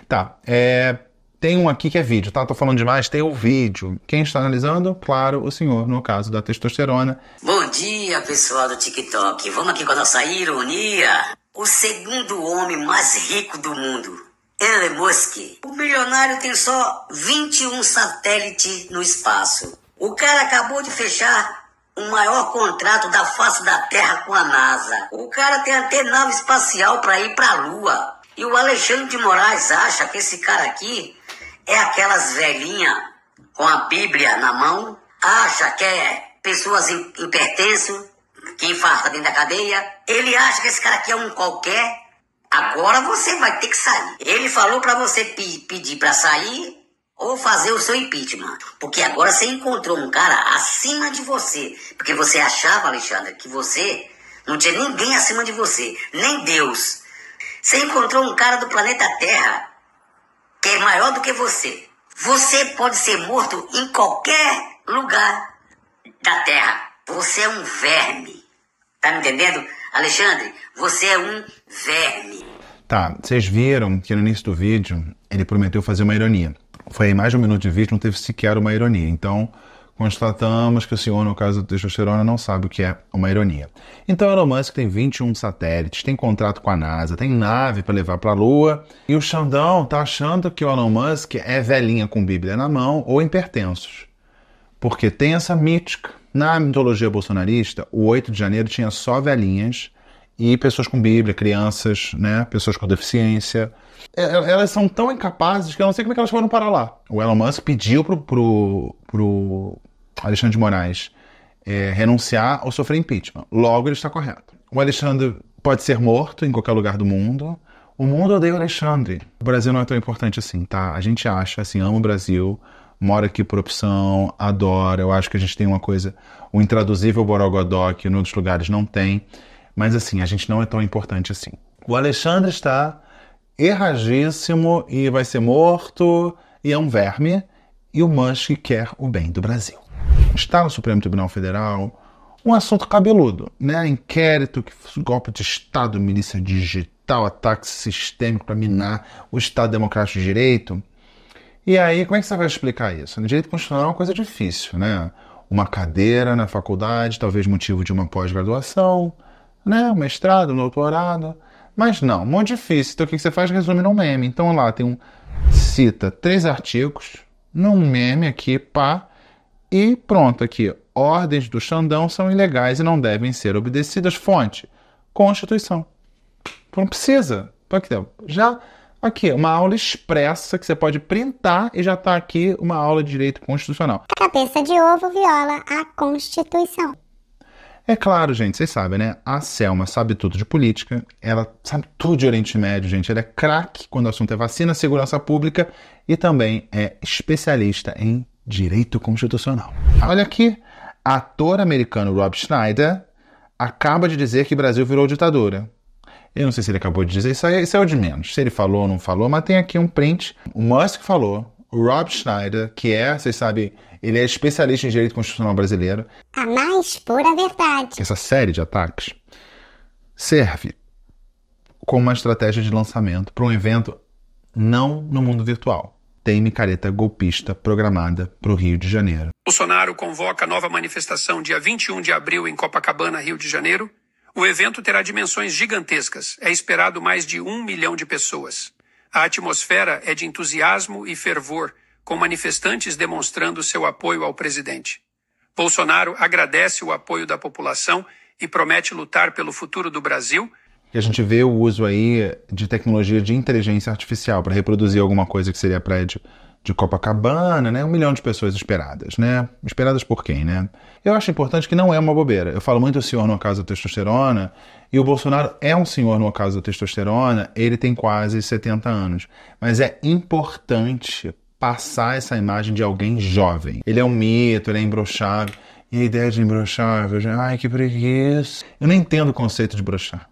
Tá, é, tem um aqui que é vídeo, tá? Tô falando demais, tem o vídeo. Quem está analisando? Claro, o senhor, no caso da testosterona. Bom dia, pessoal do TikTok. Vamos aqui com a nossa ironia. O segundo homem mais rico do mundo, Elon Musk. O milionário tem só 21 satélites no espaço. O cara acabou de fechar o maior contrato da face da Terra com a NASA. O cara tem até nave espacial para ir para a Lua. E o Alexandre de Moraes acha que esse cara aqui é aquelas velhinhas com a Bíblia na mão, acha que é pessoas hipertenso, que infarta dentro da cadeia. Ele acha que esse cara aqui é um qualquer. Agora você vai ter que sair. Ele falou para você pedir para sair, ou fazer o seu impeachment. Porque agora você encontrou um cara acima de você. Porque você achava, Alexandre, que você não tinha ninguém acima de você, nem Deus. Você encontrou um cara do planeta Terra que é maior do que você. Você pode ser morto em qualquer lugar da Terra. Você é um verme. Tá me entendendo? Alexandre, você é um verme. Tá, vocês viram que no início do vídeo ele prometeu fazer uma ironia foi em mais de um minuto de vídeo, não teve sequer uma ironia. Então, constatamos que o senhor, no caso do testosterona, não sabe o que é uma ironia. Então, Elon Musk tem 21 satélites, tem contrato com a NASA, tem nave para levar para a Lua, e o Xandão tá achando que o Elon Musk é velhinha com Bíblia na mão ou hipertensos. Porque tem essa mítica. Na mitologia bolsonarista, o 8 de janeiro tinha só velhinhas e pessoas com Bíblia, crianças, né? Pessoas com deficiência. É, é, elas são tão incapazes que eu não sei como é que elas foram parar lá. O Elon Musk pediu pro, pro, pro Alexandre de Moraes é, renunciar ou sofrer impeachment. Logo, ele está correto. O Alexandre pode ser morto em qualquer lugar do mundo. O mundo odeia o Alexandre. O Brasil não é tão importante assim, tá? A gente acha, assim, ama o Brasil, mora aqui por opção, adora. Eu acho que a gente tem uma coisa, o intraduzível Borogodó, que em outros lugares não tem. Mas assim, a gente não é tão importante assim. O Alexandre está erradíssimo e vai ser morto e é um verme. E o Musk quer o bem do Brasil. Está no Supremo Tribunal Federal um assunto cabeludo, né? Inquérito, golpe de Estado, milícia digital, ataque sistêmico para minar o Estado Democrático de Direito. E aí, como é que você vai explicar isso? No direito constitucional é uma coisa difícil, né? Uma cadeira na faculdade, talvez motivo de uma pós-graduação, não, né, mestrado, doutorado. Mas não, muito difícil. Então o que você faz? Resume num meme. Então lá tem um. Cita três artigos num meme aqui, pá. E pronto, aqui. Ordens do Xandão são ilegais e não devem ser obedecidas. Fonte: Constituição. Não precisa. Já aqui, uma aula expressa que você pode printar e já está aqui uma aula de direito constitucional. Cabeça de ovo viola a Constituição. É claro, gente, vocês sabem, né? A Selma sabe tudo de política, ela sabe tudo de Oriente Médio, gente. Ela é craque quando o assunto é vacina, segurança pública e também é especialista em direito constitucional. Olha aqui, ator americano Rob Schneider acaba de dizer que Brasil virou ditadura. Eu não sei se ele acabou de dizer, isso aí isso é o de menos. Se ele falou ou não falou, mas tem aqui um print. O Musk falou, o Rob Schneider, que é, vocês sabem, ele é especialista em direito constitucional brasileiro. A mais pura verdade. Essa série de ataques serve como uma estratégia de lançamento para um evento não no mundo virtual. Tem micareta golpista programada para o Rio de Janeiro. Bolsonaro convoca nova manifestação dia 21 de abril em Copacabana, Rio de Janeiro. O evento terá dimensões gigantescas. É esperado mais de um milhão de pessoas. A atmosfera é de entusiasmo e fervor com manifestantes demonstrando seu apoio ao presidente. Bolsonaro agradece o apoio da população e promete lutar pelo futuro do Brasil. E a gente vê o uso aí de tecnologia de inteligência artificial para reproduzir alguma coisa que seria prédio de Copacabana, né? Um milhão de pessoas esperadas, né? Esperadas por quem, né? Eu acho importante que não é uma bobeira. Eu falo muito o senhor no caso da testosterona, e o Bolsonaro é um senhor no caso da testosterona, ele tem quase 70 anos. Mas é importante passar essa imagem de alguém jovem. Ele é um mito, ele é embroxável. E a ideia de embroxável, já, ai que preguiça. Eu não entendo o conceito de broxar.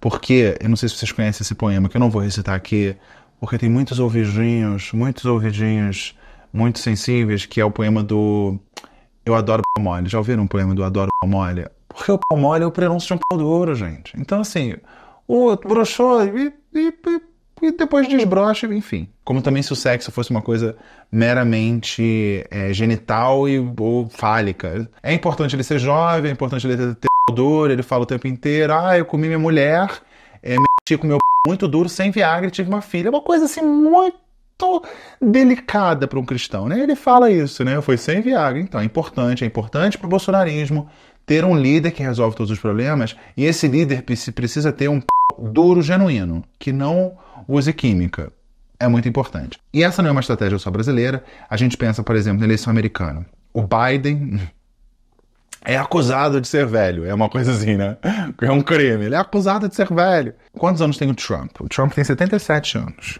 Porque, eu não sei se vocês conhecem esse poema, que eu não vou recitar aqui, porque tem muitos ouvidinhos, muitos ouvidinhos muito sensíveis, que é o poema do Eu Adoro Pau Mole. Já ouviram um poema do Adoro Pau Mole? Porque o pau mole é o prenúncio de um pau duro, gente. Então, assim, o broxou e, e, e e depois desbrocha, enfim. Como também se o sexo fosse uma coisa meramente é, genital e, ou fálica. É importante ele ser jovem, é importante ele ter dor, ele fala o tempo inteiro, ah, eu comi minha mulher, é, mexi com meu p... muito duro, sem Viagra, tive uma filha. É uma coisa assim muito delicada para um cristão, né? Ele fala isso, né? Foi sem Viagra. Então, é importante, é importante para o bolsonarismo ter um líder que resolve todos os problemas e esse líder precisa ter um p... duro genuíno, que não use química. É muito importante. E essa não é uma estratégia só brasileira. A gente pensa, por exemplo, na eleição americana. O Biden é acusado de ser velho. É uma coisa assim, né? É um crime. Ele é acusado de ser velho. Quantos anos tem o Trump? O Trump tem 77 anos.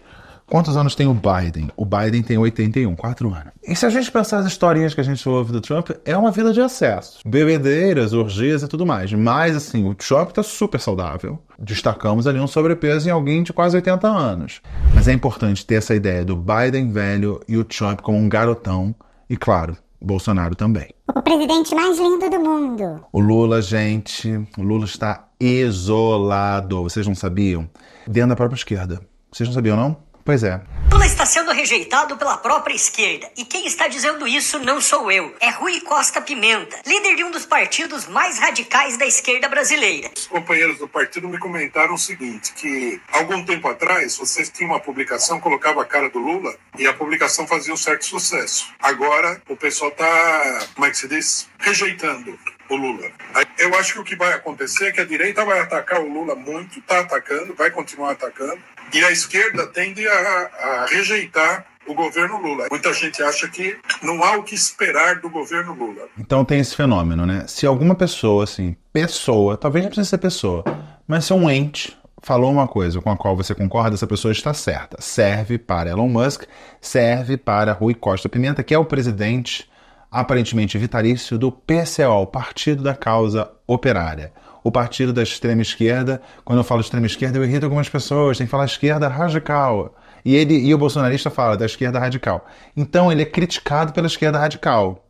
Quantos anos tem o Biden? O Biden tem 81, 4 anos. E se a gente pensar as historinhas que a gente ouve do Trump, é uma vida de acesso. Bebedeiras, orgias e tudo mais. Mas, assim, o Trump tá super saudável. Destacamos ali um sobrepeso em alguém de quase 80 anos. Mas é importante ter essa ideia do Biden velho e o Trump como um garotão. E, claro, Bolsonaro também. O presidente mais lindo do mundo. O Lula, gente, o Lula está isolado. Vocês não sabiam? Dentro da própria esquerda. Vocês não sabiam, não? Pois é. Lula está sendo rejeitado pela própria esquerda. E quem está dizendo isso não sou eu. É Rui Costa Pimenta, líder de um dos partidos mais radicais da esquerda brasileira. Os companheiros do partido me comentaram o seguinte: que algum tempo atrás vocês tinham uma publicação, colocava a cara do Lula e a publicação fazia um certo sucesso. Agora o pessoal está, como é que se diz? Rejeitando o Lula. Eu acho que o que vai acontecer é que a direita vai atacar o Lula muito, está atacando, vai continuar atacando. E a esquerda tende a, a rejeitar o governo Lula. Muita gente acha que não há o que esperar do governo Lula. Então tem esse fenômeno, né? Se alguma pessoa, assim, pessoa, talvez não precise ser pessoa, mas se um ente falou uma coisa com a qual você concorda, essa pessoa está certa. Serve para Elon Musk, serve para Rui Costa Pimenta, que é o presidente aparentemente vitalício do PCO, Partido da Causa Operária o partido da extrema esquerda. Quando eu falo extrema esquerda, eu irrito algumas pessoas, tem que falar esquerda radical. E ele e o bolsonarista fala da esquerda radical. Então ele é criticado pela esquerda radical.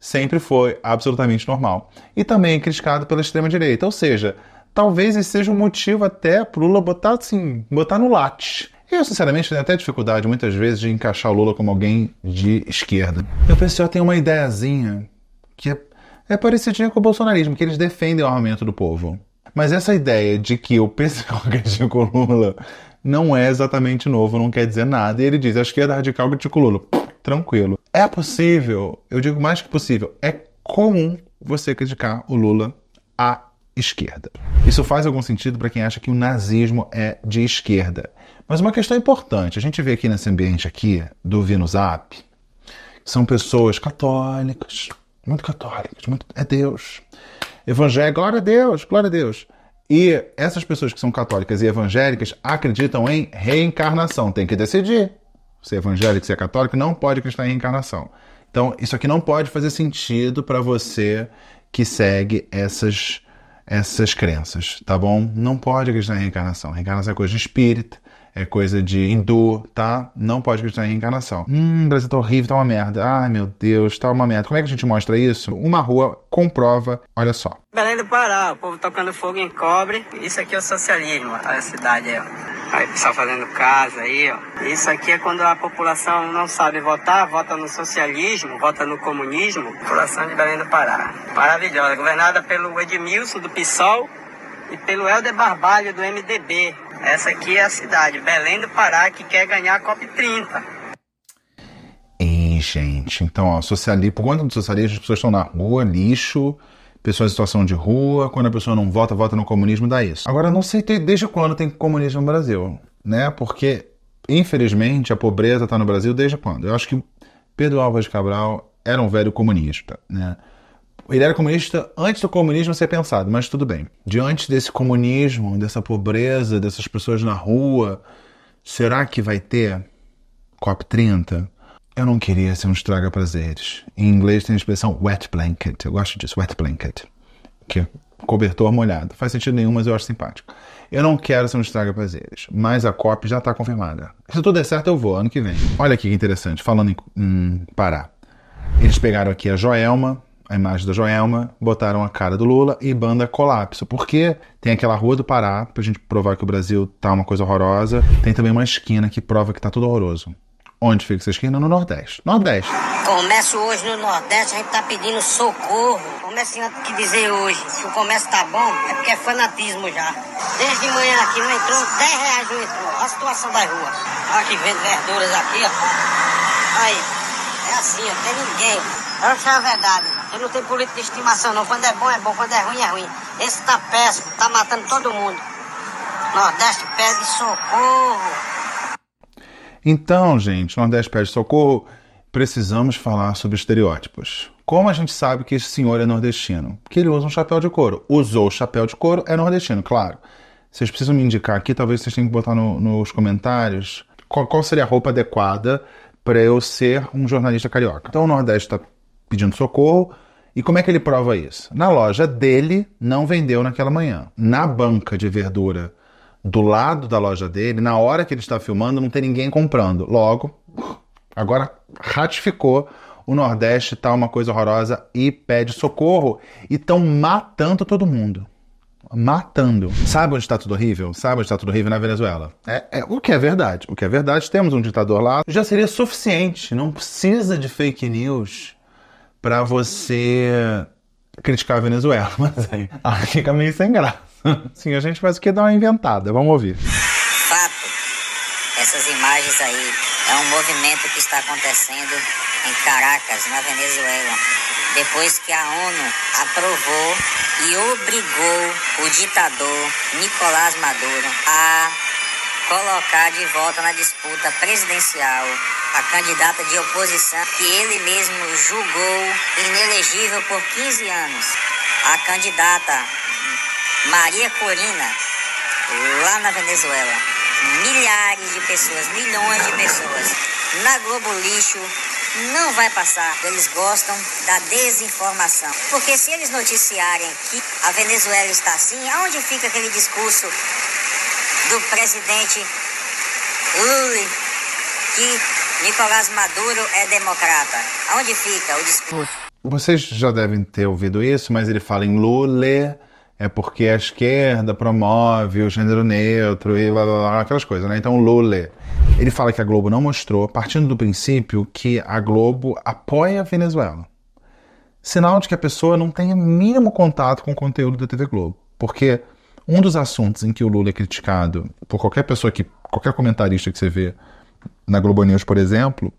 Sempre foi absolutamente normal. E também é criticado pela extrema direita, ou seja, talvez esse seja um motivo até pro Lula botar assim, botar no latte. Eu, sinceramente, tenho até dificuldade muitas vezes de encaixar o Lula como alguém de esquerda. E o PCO tem uma ideiazinha que é é parecidinha com o bolsonarismo, que eles defendem o armamento do povo. Mas essa ideia de que o PCO criticou Lula não é exatamente novo, não quer dizer nada. E ele diz, a esquerda radical criticou Lula. Tranquilo. É possível, eu digo mais que possível, é comum você criticar o Lula à esquerda. Isso faz algum sentido para quem acha que o nazismo é de esquerda. Mas uma questão importante, a gente vê aqui nesse ambiente aqui do que são pessoas católicas, muito católicos, muito. É Deus. Evangelho, glória a Deus, glória a Deus. E essas pessoas que são católicas e evangélicas acreditam em reencarnação. Tem que decidir. Se é evangélico, se é católico, não pode acreditar em reencarnação. Então, isso aqui não pode fazer sentido para você que segue essas, essas crenças, tá bom? Não pode acreditar em reencarnação. Reencarnação é coisa espírita é coisa de hindu, tá? Não pode acreditar em reencarnação. Hum, Brasil tá horrível, tá uma merda. Ai, meu Deus, tá uma merda. Como é que a gente mostra isso? Uma rua comprova, olha só. Belém do Pará, o povo tocando fogo em cobre. Isso aqui é o socialismo, a cidade aí, ó. Aí o pessoal fazendo casa aí, ó. Isso aqui é quando a população não sabe votar, vota no socialismo, vota no comunismo. População de Belém do Pará. Maravilhosa, governada pelo Edmilson do PSOL e pelo Helder Barbalho do MDB. Essa aqui é a cidade, Belém do Pará, que quer ganhar a COP30. Ei gente. Então, ó, socialismo, por conta do socialismo, as pessoas estão na rua, lixo, pessoas em situação de rua, quando a pessoa não vota, vota no comunismo, dá isso. Agora, não sei desde quando tem comunismo no Brasil, né? Porque, infelizmente, a pobreza está no Brasil desde quando? Eu acho que Pedro Álvares Cabral era um velho comunista, né? Ele era comunista antes do comunismo ser pensado, mas tudo bem. Diante desse comunismo, dessa pobreza, dessas pessoas na rua, será que vai ter COP30? Eu não queria ser um estraga-prazeres. Em inglês tem a expressão wet blanket. Eu gosto disso, wet blanket. Que é cobertor molhado. Faz sentido nenhum, mas eu acho simpático. Eu não quero ser um estraga-prazeres, mas a COP já está confirmada. Se tudo der certo, eu vou, ano que vem. Olha aqui que interessante, falando em, Pará. Eles pegaram aqui a Joelma, a imagem da Joelma, botaram a cara do Lula e banda colapso. Porque tem aquela rua do Pará, pra gente provar que o Brasil tá uma coisa horrorosa. Tem também uma esquina que prova que tá tudo horroroso. Onde fica essa esquina? No Nordeste. Nordeste. Começo hoje no Nordeste, a gente tá pedindo socorro. Comerciante que dizer hoje, se o comércio tá bom, é porque é fanatismo já. Desde manhã aqui não entrou, 10 reais não entrou. Olha a situação da rua. Olha tá que vende verduras aqui, ó. Aí, é assim, ó, tem ninguém. Essa é a é verdade. Ele não tem política de estimação, não. Quando é bom, é bom. Quando é ruim, é ruim. Esse tá péssimo, tá matando todo mundo. Nordeste pede socorro. Então, gente, Nordeste pede socorro, precisamos falar sobre estereótipos. Como a gente sabe que esse senhor é nordestino? Porque ele usa um chapéu de couro. Usou o chapéu de couro, é nordestino, claro. Vocês precisam me indicar aqui, talvez vocês tenham que botar no, nos comentários qual, qual, seria a roupa adequada para eu ser um jornalista carioca. Então o Nordeste está pedindo socorro. E como é que ele prova isso? Na loja dele, não vendeu naquela manhã. Na banca de verdura do lado da loja dele, na hora que ele está filmando, não tem ninguém comprando. Logo, agora ratificou o Nordeste tá uma coisa horrorosa e pede socorro. E estão matando todo mundo. Matando. Sabe onde está tudo horrível? Sabe onde está tudo horrível? Na Venezuela. É, é, o que é verdade. O que é verdade, temos um ditador lá. Já seria suficiente. Não precisa de fake news para você criticar a Venezuela, mas aí, aí fica meio sem graça. Sim, a gente faz o que dá uma inventada, vamos ouvir. Papo, essas imagens aí é um movimento que está acontecendo em Caracas, na Venezuela, depois que a ONU aprovou e obrigou o ditador Nicolás Maduro a colocar de volta na disputa presidencial a candidata de oposição que ele mesmo julgou inelegível por 15 anos, a candidata Maria Corina, lá na Venezuela. Milhares de pessoas, milhões de pessoas. Na Globo Lixo, não vai passar. Eles gostam da desinformação. Porque se eles noticiarem que a Venezuela está assim, aonde fica aquele discurso do presidente Lula que Nicolás Maduro é democrata. Onde fica o discurso? Vocês já devem ter ouvido isso, mas ele fala em Lula, é porque a esquerda promove o gênero neutro e blá, blá, blá aquelas coisas, né? Então, Lula. Ele fala que a Globo não mostrou, partindo do princípio que a Globo apoia a Venezuela. Sinal de que a pessoa não tem mínimo contato com o conteúdo da TV Globo. Porque um dos assuntos em que o Lula é criticado por qualquer pessoa que. qualquer comentarista que você vê na Globo News, por exemplo,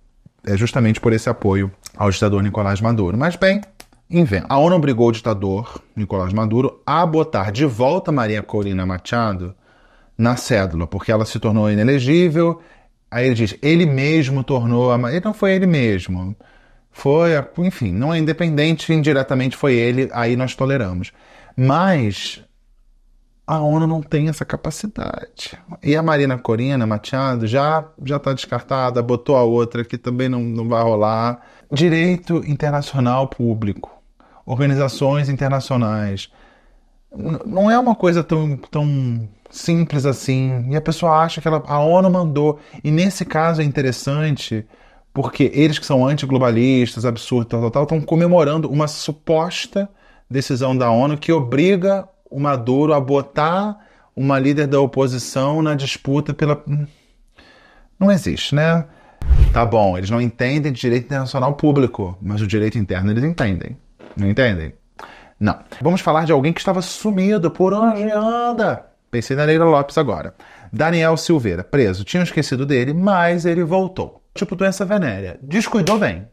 é justamente por esse apoio ao ditador Nicolás Maduro. Mas, bem, inventa. A ONU obrigou o ditador Nicolás Maduro a botar de volta Maria Corina Machado na cédula, porque ela se tornou inelegível. Aí ele diz, ele mesmo tornou a. Ele não foi ele mesmo. Foi, enfim, não é independente, indiretamente foi ele, aí nós toleramos. Mas a ONU não tem essa capacidade. E a Marina Corina Machado já já está descartada, botou a outra que também não, não vai rolar. Direito internacional público, organizações internacionais. Não é uma coisa tão, tão simples assim. E a pessoa acha que ela, a ONU mandou. E nesse caso é interessante porque eles que são antiglobalistas, absurdos, tal, tal, tal, estão comemorando uma suposta decisão da ONU que obriga o Maduro a botar uma líder da oposição na disputa pela. Não existe, né? Tá bom, eles não entendem direito internacional público, mas o direito interno eles entendem. Não entendem? Não. Vamos falar de alguém que estava sumido. Por onde anda? Pensei na Leila Lopes agora. Daniel Silveira, preso. Tinham esquecido dele, mas ele voltou. Tipo doença venérea. Descuidou, vem.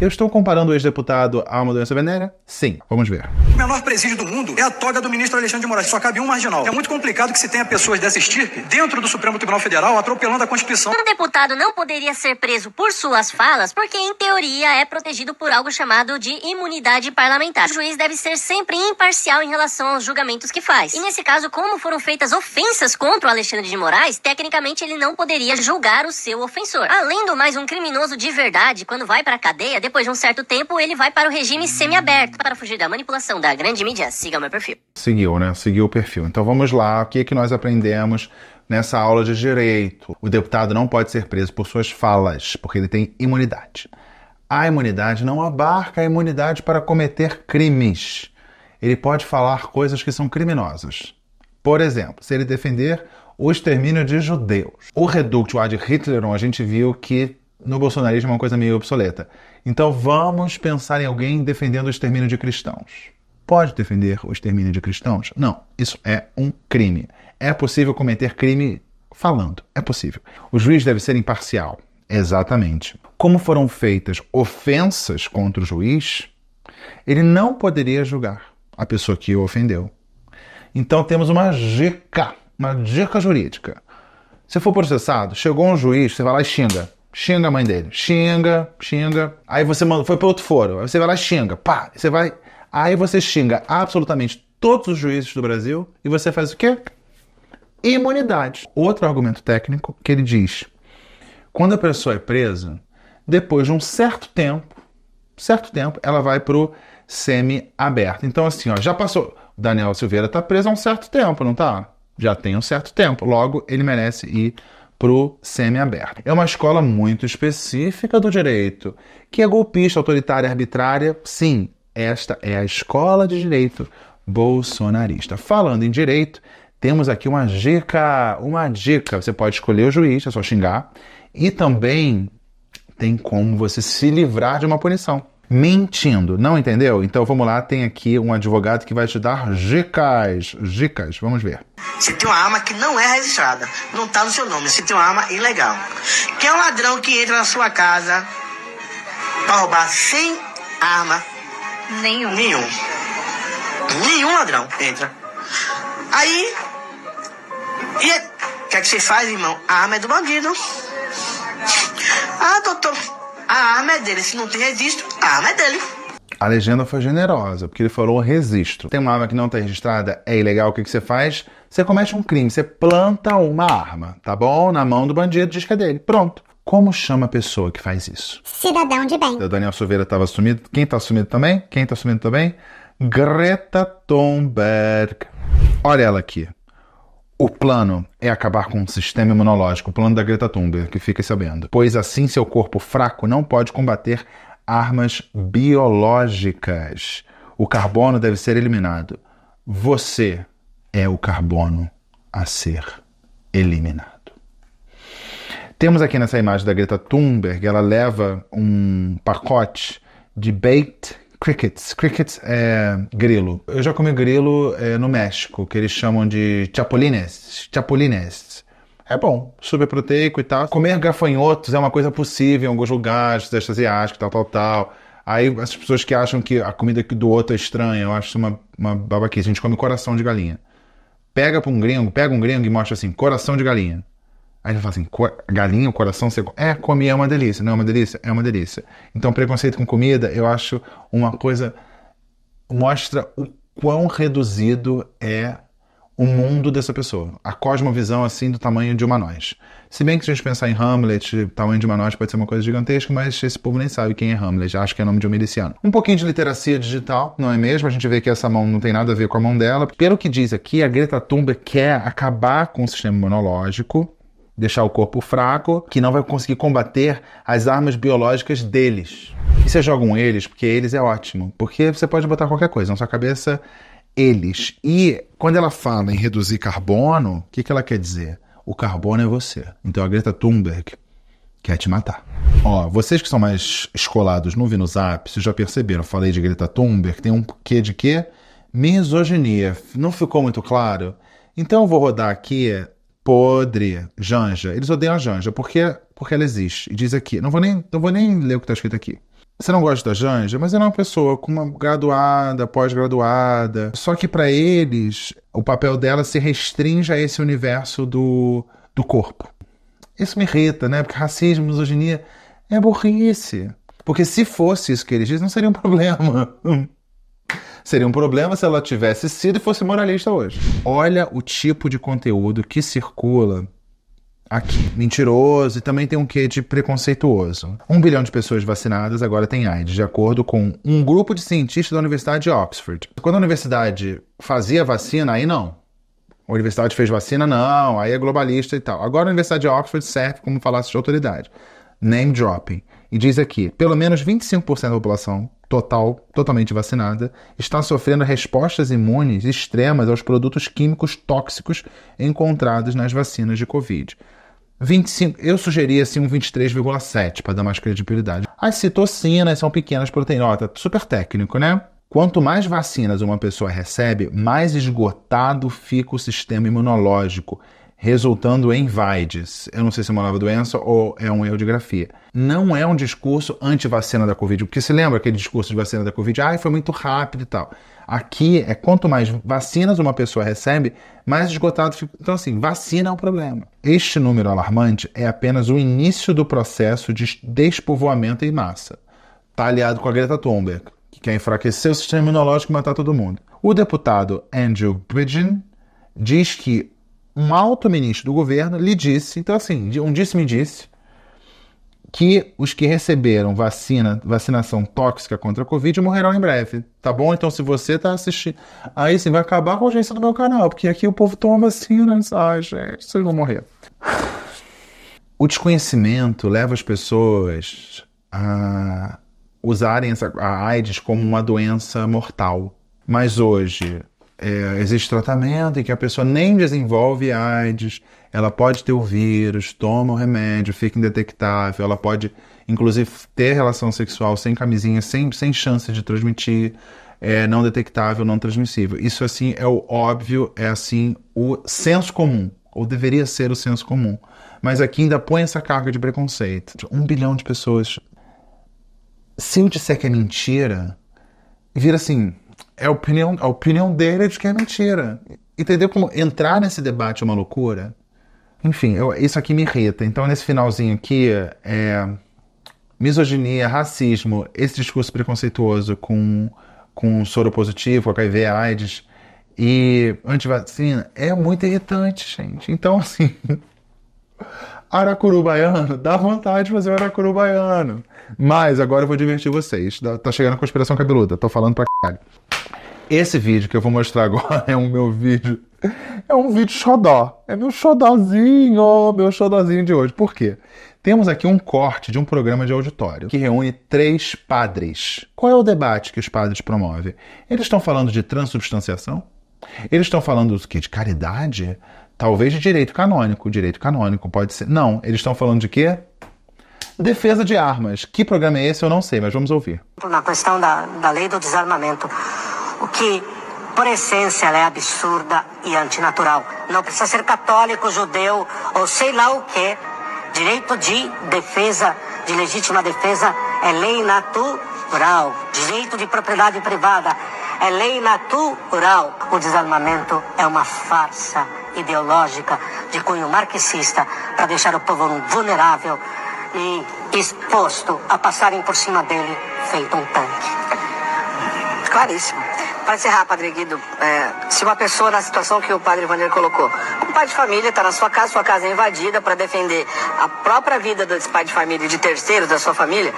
Eu estou comparando o ex-deputado a uma doença venérea? Sim. Vamos ver. O menor presídio do mundo é a toga do ministro Alexandre de Moraes. Só cabe um marginal. É muito complicado que se tenha pessoas dessa estirpe dentro do Supremo Tribunal Federal atropelando a Constituição. Um deputado não poderia ser preso por suas falas porque, em teoria, é protegido por algo chamado de imunidade parlamentar. O juiz deve ser sempre imparcial em relação aos julgamentos que faz. E, nesse caso, como foram feitas ofensas contra o Alexandre de Moraes, tecnicamente ele não poderia julgar o seu ofensor. Além do mais, um criminoso de verdade, quando vai para a cadeia, depois de um certo tempo, ele vai para o regime semiaberto para fugir da manipulação da grande mídia. Siga o meu perfil. Seguiu, né? Seguiu o perfil. Então vamos lá, o que, é que nós aprendemos nessa aula de direito? O deputado não pode ser preso por suas falas, porque ele tem imunidade. A imunidade não abarca a imunidade para cometer crimes. Ele pode falar coisas que são criminosas. Por exemplo, se ele defender o extermínio de judeus. O Reductio ad Hitlerum, a gente viu que no bolsonarismo é uma coisa meio obsoleta. Então vamos pensar em alguém defendendo o extermínio de cristãos. Pode defender o extermínio de cristãos? Não, isso é um crime. É possível cometer crime falando, é possível. O juiz deve ser imparcial. Exatamente. Como foram feitas ofensas contra o juiz, ele não poderia julgar a pessoa que o ofendeu. Então temos uma dica, uma dica jurídica. Se for processado, chegou um juiz, você vai lá e xinga. Xinga a mãe dele. Xinga, xinga. Aí você manda, foi para outro foro. Aí você vai lá e xinga. Pá, você vai. Aí você xinga absolutamente todos os juízes do Brasil e você faz o quê? Imunidade. Outro argumento técnico que ele diz: quando a pessoa é presa, depois de um certo tempo, certo tempo, ela vai pro semi-aberto. Então, assim, ó, já passou. O Daniel Silveira tá preso há um certo tempo, não tá? Já tem um certo tempo. Logo, ele merece ir para o semiaberto. É uma escola muito específica do direito, que é golpista, autoritária, arbitrária. Sim, esta é a escola de direito bolsonarista. Falando em direito, temos aqui uma dica, uma dica. Você pode escolher o juiz, é só xingar. E também tem como você se livrar de uma punição mentindo. Não entendeu? Então vamos lá, tem aqui um advogado que vai te dar dicas. Dicas, vamos ver. Se tem uma arma que não é registrada, não está no seu nome, se tem uma arma ilegal. Que é um ladrão que entra na sua casa para roubar sem arma nenhum. Nenhum. Nenhum ladrão entra. Aí. E é, o que é que você faz, irmão? A arma é do bandido. Ah, doutor, a arma é dele. Se não tem registro, a arma é dele. A legenda foi generosa, porque ele falou registro. Tem uma arma que não está registrada, é ilegal, o que, que você faz? Você comete um crime, você planta uma arma, tá bom? Na mão do bandido, diz que é dele. Pronto. Como chama a pessoa que faz isso? Cidadão de bem. O Daniel Silveira estava sumido. Quem está sumido também? Quem está sumido também? Greta Thunberg. Olha ela aqui. O plano é acabar com o sistema imunológico, o plano da Greta Thunberg, que fica sabendo. Pois assim seu corpo fraco não pode combater armas biológicas. O carbono deve ser eliminado. Você é o carbono a ser eliminado. Temos aqui nessa imagem da Greta Thunberg, ela leva um pacote de baked Crickets. Crickets é grilo. Eu já comi grilo é, no México, que eles chamam de chapulines. Chapulines. É bom, super proteico e tal. Comer gafanhotos é uma coisa possível em alguns lugares, sudeste asiático, tal, tal, tal. Aí as pessoas que acham que a comida do outro é estranha, eu acho uma, uma babaquice. A gente come coração de galinha. Pega pra um gringo, pega um gringo e mostra assim, coração de galinha. Aí ele fala assim, galinha, o coração seco. É, comer é uma delícia. Não é uma delícia? É uma delícia. Então, preconceito com comida, eu acho uma coisa... Mostra o quão reduzido é o mundo dessa pessoa. A cosmovisão, assim, do tamanho de uma nós. Se bem que se a gente pensar em Hamlet, tamanho de uma nós pode ser uma coisa gigantesca, mas esse povo nem sabe quem é Hamlet. Acho que é nome de um miliciano. Um pouquinho de literacia digital, não é mesmo? A gente vê que essa mão não tem nada a ver com a mão dela. Pelo que diz aqui, a Greta Thunberg quer acabar com o sistema monológico, deixar o corpo fraco, que não vai conseguir combater as armas biológicas deles. E você joga um eles, porque eles é ótimo, porque você pode botar qualquer coisa na sua cabeça, eles. E quando ela fala em reduzir carbono, o que, que ela quer dizer? O carbono é você. Então a Greta Thunberg quer te matar. Ó, vocês que são mais escolados no Vinuzap, vocês já perceberam, falei de Greta Thunberg, tem um quê de quê? Misoginia. Não ficou muito claro? Então eu vou rodar aqui podre. Janja. Eles odeiam a Janja porque, porque ela existe. E diz aqui. Não vou nem, não vou nem ler o que está escrito aqui. Você não gosta da Janja, mas ela é uma pessoa com uma graduada, pós-graduada. Só que para eles, o papel dela se restringe a esse universo do, do corpo. Isso me irrita, né? Porque racismo, misoginia é burrice. Porque se fosse isso que eles dizem, não seria um problema. Seria um problema se ela tivesse sido e fosse moralista hoje. Olha o tipo de conteúdo que circula aqui. Mentiroso e também tem um quê de preconceituoso. Um bilhão de pessoas vacinadas agora tem AIDS, de acordo com um grupo de cientistas da Universidade de Oxford. Quando a universidade fazia vacina, aí não. A universidade fez vacina, não, aí é globalista e tal. Agora a Universidade de Oxford serve como falácia de autoridade. Name dropping. E diz aqui: pelo menos 25% da população total, totalmente vacinada, está sofrendo respostas imunes extremas aos produtos químicos tóxicos encontrados nas vacinas de Covid. 25, eu sugeri assim um 23,7 para dar mais credibilidade. As citocinas são pequenas proteínas, ó, tá super técnico, né? Quanto mais vacinas uma pessoa recebe, mais esgotado fica o sistema imunológico resultando em vaides. Eu não sei se é uma nova doença ou é um erro de grafia. Não é um discurso anti-vacina da Covid, porque se lembra aquele discurso de vacina da Covid? Ah, foi muito rápido e tal. Aqui é quanto mais vacinas uma pessoa recebe, mais esgotado fica. Então, assim, vacina é um problema. Este número alarmante é apenas o início do processo de despovoamento em massa, Está aliado com a Greta Thunberg, que quer enfraquecer o sistema imunológico e matar todo mundo. O deputado Andrew Bridgen diz que um alto ministro do governo lhe disse, então assim, um disse me disse que os que receberam vacina, vacinação tóxica contra a Covid morrerão em breve, tá bom? Então se você tá assistindo, aí sim vai acabar com a audiência do meu canal, porque aqui o povo toma vacina, né? ai gente, vocês vão morrer. O desconhecimento leva as pessoas a usarem a AIDS como uma doença mortal. Mas hoje, é, existe tratamento em que a pessoa nem desenvolve AIDS, ela pode ter o vírus, toma o remédio, fica indetectável, ela pode, inclusive, ter relação sexual sem camisinha, sem, sem chance de transmitir, é, não detectável, não transmissível. Isso, assim, é o óbvio, é, assim, o senso comum, ou deveria ser o senso comum. Mas aqui ainda põe essa carga de preconceito. Um bilhão de pessoas. Se eu disser que é mentira, vira assim, é a opinião, a opinião dele é de que é mentira. Entendeu como entrar nesse debate é uma loucura? Enfim, eu, isso aqui me irrita. Então, nesse finalzinho aqui, é misoginia, racismo, esse discurso preconceituoso com, com soro positivo, HIV, AIDS e antivacina é muito irritante, gente. Então, assim. Aracuru Baiano, dá vontade de fazer o Aracuru Baiano. Mas agora eu vou divertir vocês. Tá chegando a conspiração cabeluda, tô falando pra caralho. Esse vídeo que eu vou mostrar agora é um meu vídeo. É um vídeo xodó. É meu xodózinho, meu xodózinho de hoje. Por quê? Temos aqui um corte de um programa de auditório que reúne três padres. Qual é o debate que os padres promovem? Eles estão falando de transubstanciação? Eles estão falando do que? De caridade? Talvez de direito canônico. Direito canônico pode ser. Não, eles estão falando de quê? Defesa de armas. Que programa é esse? Eu não sei, mas vamos ouvir. Na questão da, da lei do desarmamento, o que, por essência, é absurda e antinatural. Não precisa ser católico, judeu ou sei lá o quê. Direito de defesa, de legítima defesa, é lei natural. Direito de propriedade privada é lei natural. O desarmamento é uma farsa ideológica de cunho marxista para deixar o povo vulnerável e exposto a passarem por cima dele feito um tanque. Claríssimo. Para encerrar, Padre Guido, é, se uma pessoa na situação que o Padre Wander colocou, um pai de família está na sua casa, sua casa é invadida para defender a própria vida desse pai de família e de terceiros da sua família,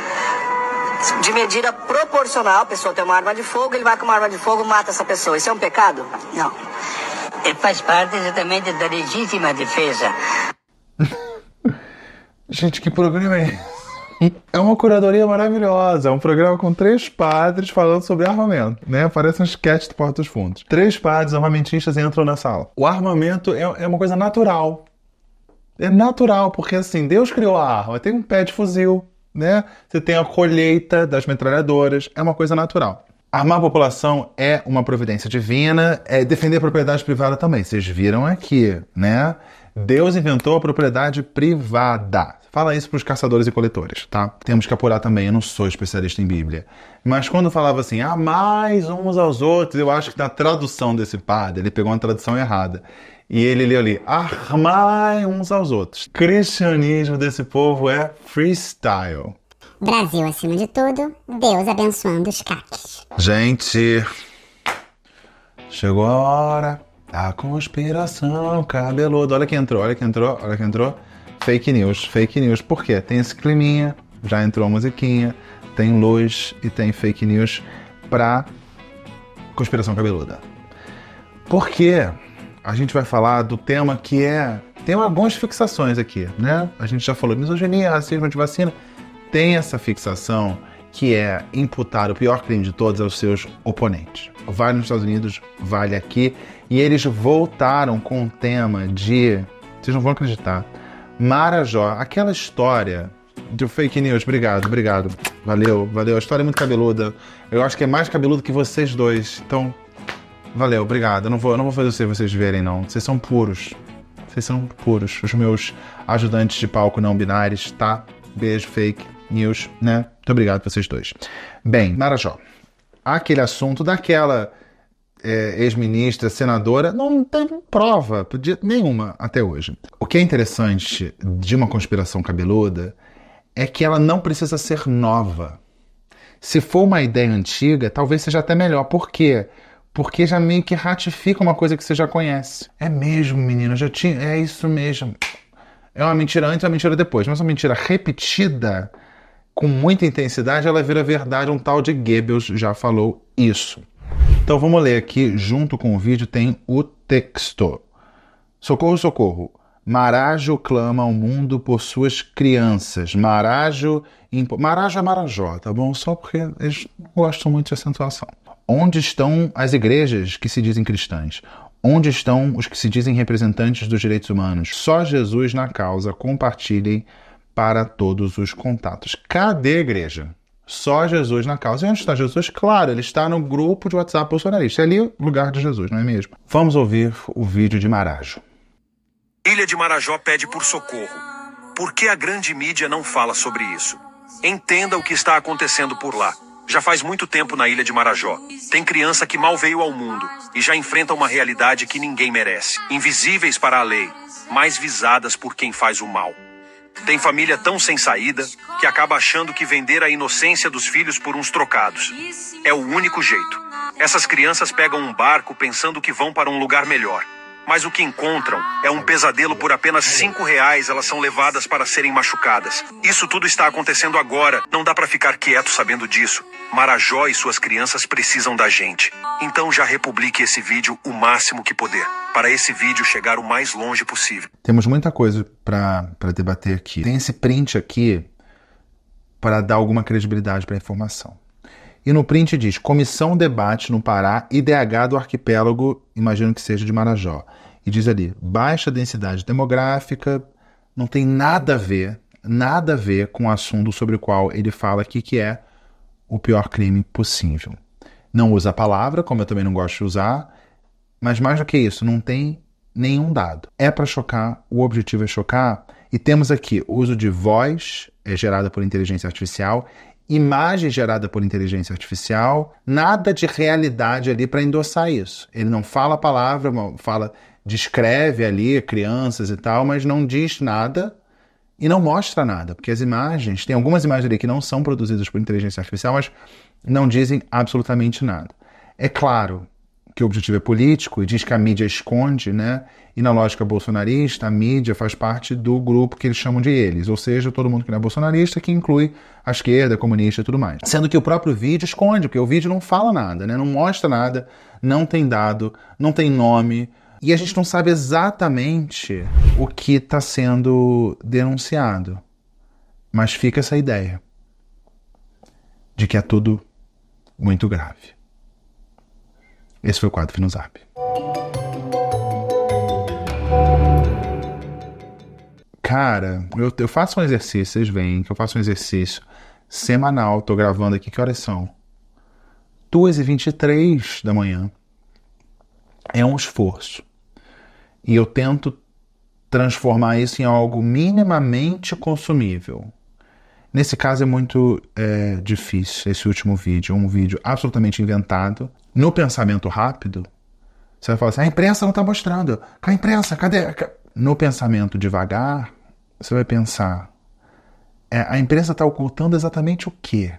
de medida proporcional, a pessoa tem uma arma de fogo, ele vai com uma arma de fogo, mata essa pessoa. Isso é um pecado? Não. Ele faz parte exatamente da legítima defesa. Gente, que programa é esse? É uma curadoria maravilhosa. É um programa com três padres falando sobre armamento, né? Parece um sketch do Porta dos Fundos. Três padres armamentistas entram na sala. O armamento é, é uma coisa natural. É natural, porque assim, Deus criou a arma. Tem um pé de fuzil, né? Você tem a colheita das metralhadoras, é uma coisa natural. Armar a população é uma providência divina, é defender a propriedade privada também. Vocês viram aqui, né? Deus inventou a propriedade privada. Fala isso para os caçadores e coletores, tá? Temos que apurar também, eu não sou especialista em Bíblia. Mas quando falava assim, amais ah, uns aos outros, eu acho que na tradução desse padre, ele pegou uma tradução errada. E ele leu ali: armai uns aos outros. Cristianismo desse povo é freestyle. Brasil acima de tudo, Deus abençoando os caques. Gente, chegou a hora da conspiração cabeludo. Olha que entrou, olha que entrou, olha que entrou. Fake news, fake news. Por quê? Tem esse climinha, já entrou a musiquinha, tem luz e tem fake news pra conspiração cabeluda. Por quê? a gente vai falar do tema que é. Tem algumas fixações aqui, né? A gente já falou misoginia, racismo, antivacina. Tem essa fixação que é imputar o pior crime de todos aos seus oponentes. Vale nos Estados Unidos, vale aqui. E eles voltaram com o tema de. Vocês não vão acreditar. Marajó, aquela história do fake news. Obrigado, obrigado. Valeu, valeu. A história é muito cabeluda. Eu acho que é mais cabeludo que vocês dois. Então, Valeu, obrigado. Eu não vou, eu não vou fazer vocês verem, não. Vocês são puros. Vocês são puros. Os meus ajudantes de palco não binários, tá? Beijo, fake news, né? Muito obrigado pra vocês dois. Bem, Marajó. Aquele assunto daquela é, ex-ministra, senadora, não tem prova nenhuma até hoje. O que é interessante de uma conspiração cabeluda é que ela não precisa ser nova. Se for uma ideia antiga, talvez seja até melhor. Por quê? Porque porque já meio que ratifica uma coisa que você já conhece. É mesmo, menina, já tinha. É isso mesmo. É uma mentira antes, é uma mentira depois. Mas uma mentira repetida com muita intensidade, ela vira verdade. Um tal de Goebbels já falou isso. Então vamos ler aqui, junto com o vídeo, tem o texto. Socorro, socorro. Marajo clama ao mundo por suas crianças. Marajo. Impo... Marajo é Marajó, tá bom? Só porque eles gostam muito de acentuação. Onde estão as igrejas que se dizem cristãs? Onde estão os que se dizem representantes dos direitos humanos? Só Jesus na causa. Compartilhem para todos os contatos. Cadê a igreja? Só Jesus na causa. E onde está Jesus? Claro, ele está no grupo de WhatsApp bolsonarista. É ali o lugar de Jesus, não é mesmo? Vamos ouvir o vídeo de Marajo. Ilha de Marajó pede por socorro. Por que a grande mídia não fala sobre isso? Entenda o que está acontecendo por lá. Já faz muito tempo na ilha de Marajó. Tem criança que mal veio ao mundo e já enfrenta uma realidade que ninguém merece. Invisíveis para a lei, mas visadas por quem faz o mal. Tem família tão sem saída que acaba achando que vender a inocência dos filhos por uns trocados. É o único jeito. Essas crianças pegam um barco pensando que vão para um lugar melhor. Mas o que encontram é um pesadelo por apenas cinco reais. Elas são levadas para serem machucadas. Isso tudo está acontecendo agora. Não dá para ficar quieto sabendo disso. Marajó e suas crianças precisam da gente. Então já republique esse vídeo o máximo que puder, para esse vídeo chegar o mais longe possível. Temos muita coisa para debater aqui. Tem esse print aqui para dar alguma credibilidade para a informação. E no print diz: Comissão debate no Pará, IDH do arquipélago, imagino que seja de Marajó. E diz ali: baixa densidade demográfica, não tem nada a ver, nada a ver com o assunto sobre o qual ele fala aqui, que é o pior crime possível. Não usa a palavra, como eu também não gosto de usar, mas mais do que isso, não tem nenhum dado. É para chocar, o objetivo é chocar, e temos aqui uso de voz, é gerada por inteligência artificial, imagem gerada por inteligência artificial, nada de realidade ali para endossar isso. Ele não fala a palavra, fala, descreve ali crianças e tal, mas não diz nada e não mostra nada, porque as imagens, tem algumas imagens ali que não são produzidas por inteligência artificial, mas não dizem absolutamente nada. É claro que o objetivo é político e diz que a mídia esconde, né? E na lógica bolsonarista, a mídia faz parte do grupo que eles chamam de eles, ou seja, todo mundo que não é bolsonarista, que inclui a esquerda, comunista e tudo mais. Sendo que o próprio vídeo esconde, porque o vídeo não fala nada, né? Não mostra nada, não tem dado, não tem nome, e a gente não sabe exatamente o que está sendo denunciado. Mas fica essa ideia de que é tudo muito grave. Esse foi o quadro Finusarp. Cara, eu, eu faço um exercício, vocês veem que eu faço um exercício semanal, tô gravando aqui, que horas são? 2h23 da manhã. É um esforço. E eu tento transformar isso em algo minimamente consumível. Nesse caso é muito é, difícil esse último vídeo, um vídeo absolutamente inventado. No pensamento rápido, você vai falar assim: a imprensa não está mostrando, a imprensa, cadê? No pensamento devagar, você vai pensar: é, a imprensa está ocultando exatamente o quê?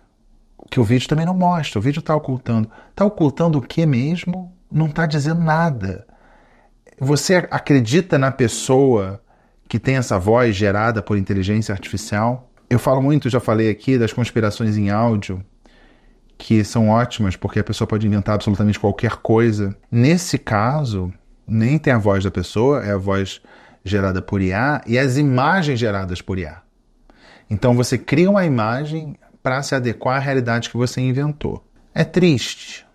Que o vídeo também não mostra, o vídeo está ocultando. Está ocultando o que mesmo? Não está dizendo nada. Você acredita na pessoa que tem essa voz gerada por inteligência artificial? Eu falo muito, já falei aqui, das conspirações em áudio, que são ótimas, porque a pessoa pode inventar absolutamente qualquer coisa. Nesse caso, nem tem a voz da pessoa, é a voz gerada por IA e as imagens geradas por IA. Então você cria uma imagem para se adequar à realidade que você inventou. É triste.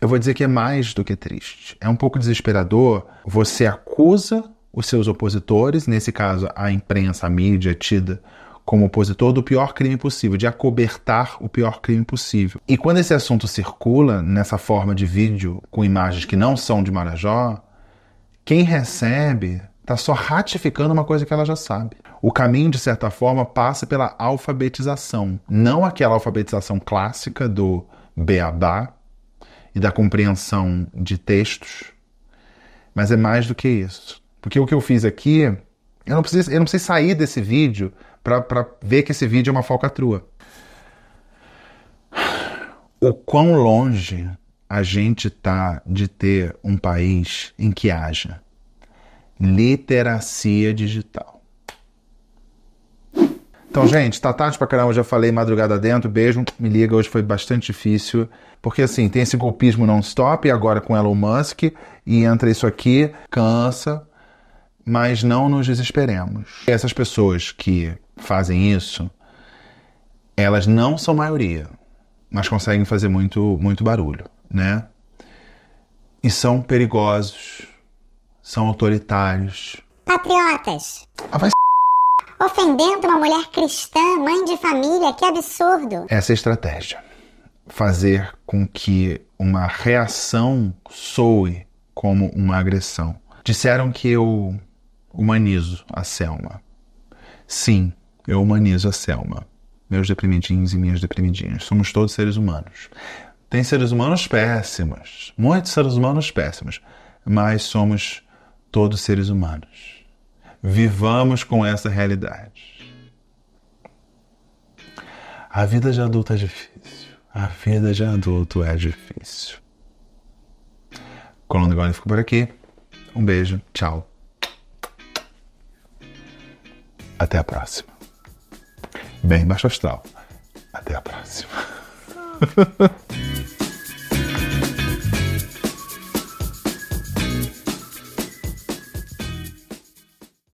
Eu vou dizer que é mais do que triste. É um pouco desesperador. Você acusa os seus opositores, nesse caso a imprensa, a mídia, tida como opositor do pior crime possível, de acobertar o pior crime possível. E quando esse assunto circula nessa forma de vídeo com imagens que não são de Marajó, quem recebe está só ratificando uma coisa que ela já sabe. O caminho, de certa forma, passa pela alfabetização, não aquela alfabetização clássica do beabá e da compreensão de textos, mas é mais do que isso. Porque o que eu fiz aqui, eu não precisei sair desse vídeo para ver que esse vídeo é uma falcatrua. O quão longe a gente tá de ter um país em que haja literacia digital. Então, gente, tá tarde pra caramba, eu já falei madrugada dentro, beijo, me liga, hoje foi bastante difícil, porque assim, tem esse golpismo non-stop, agora com Elon Musk, e entra isso aqui, cansa, mas não nos desesperemos. Essas pessoas que fazem isso, elas não são maioria, mas conseguem fazer muito, muito barulho, né? E são perigosos, são autoritários. Patriotas. Ah, vai Ofendendo uma mulher cristã, mãe de família, que absurdo. Essa é a estratégia. Fazer com que uma reação soe como uma agressão. Disseram que eu humanizo a Selma. Sim, eu humanizo a Selma, meus deprimidinhos e minhas deprimidinhas. Somos todos seres humanos. Tem seres humanos péssimos, muitos seres humanos péssimos, mas somos todos seres humanos. Vivamos com essa realidade. A vida de adulto é difícil. A vida de adulto é difícil. Colando Gole ficou por aqui. Um beijo, tchau. Até a próxima bem baixo astral. Até a próxima.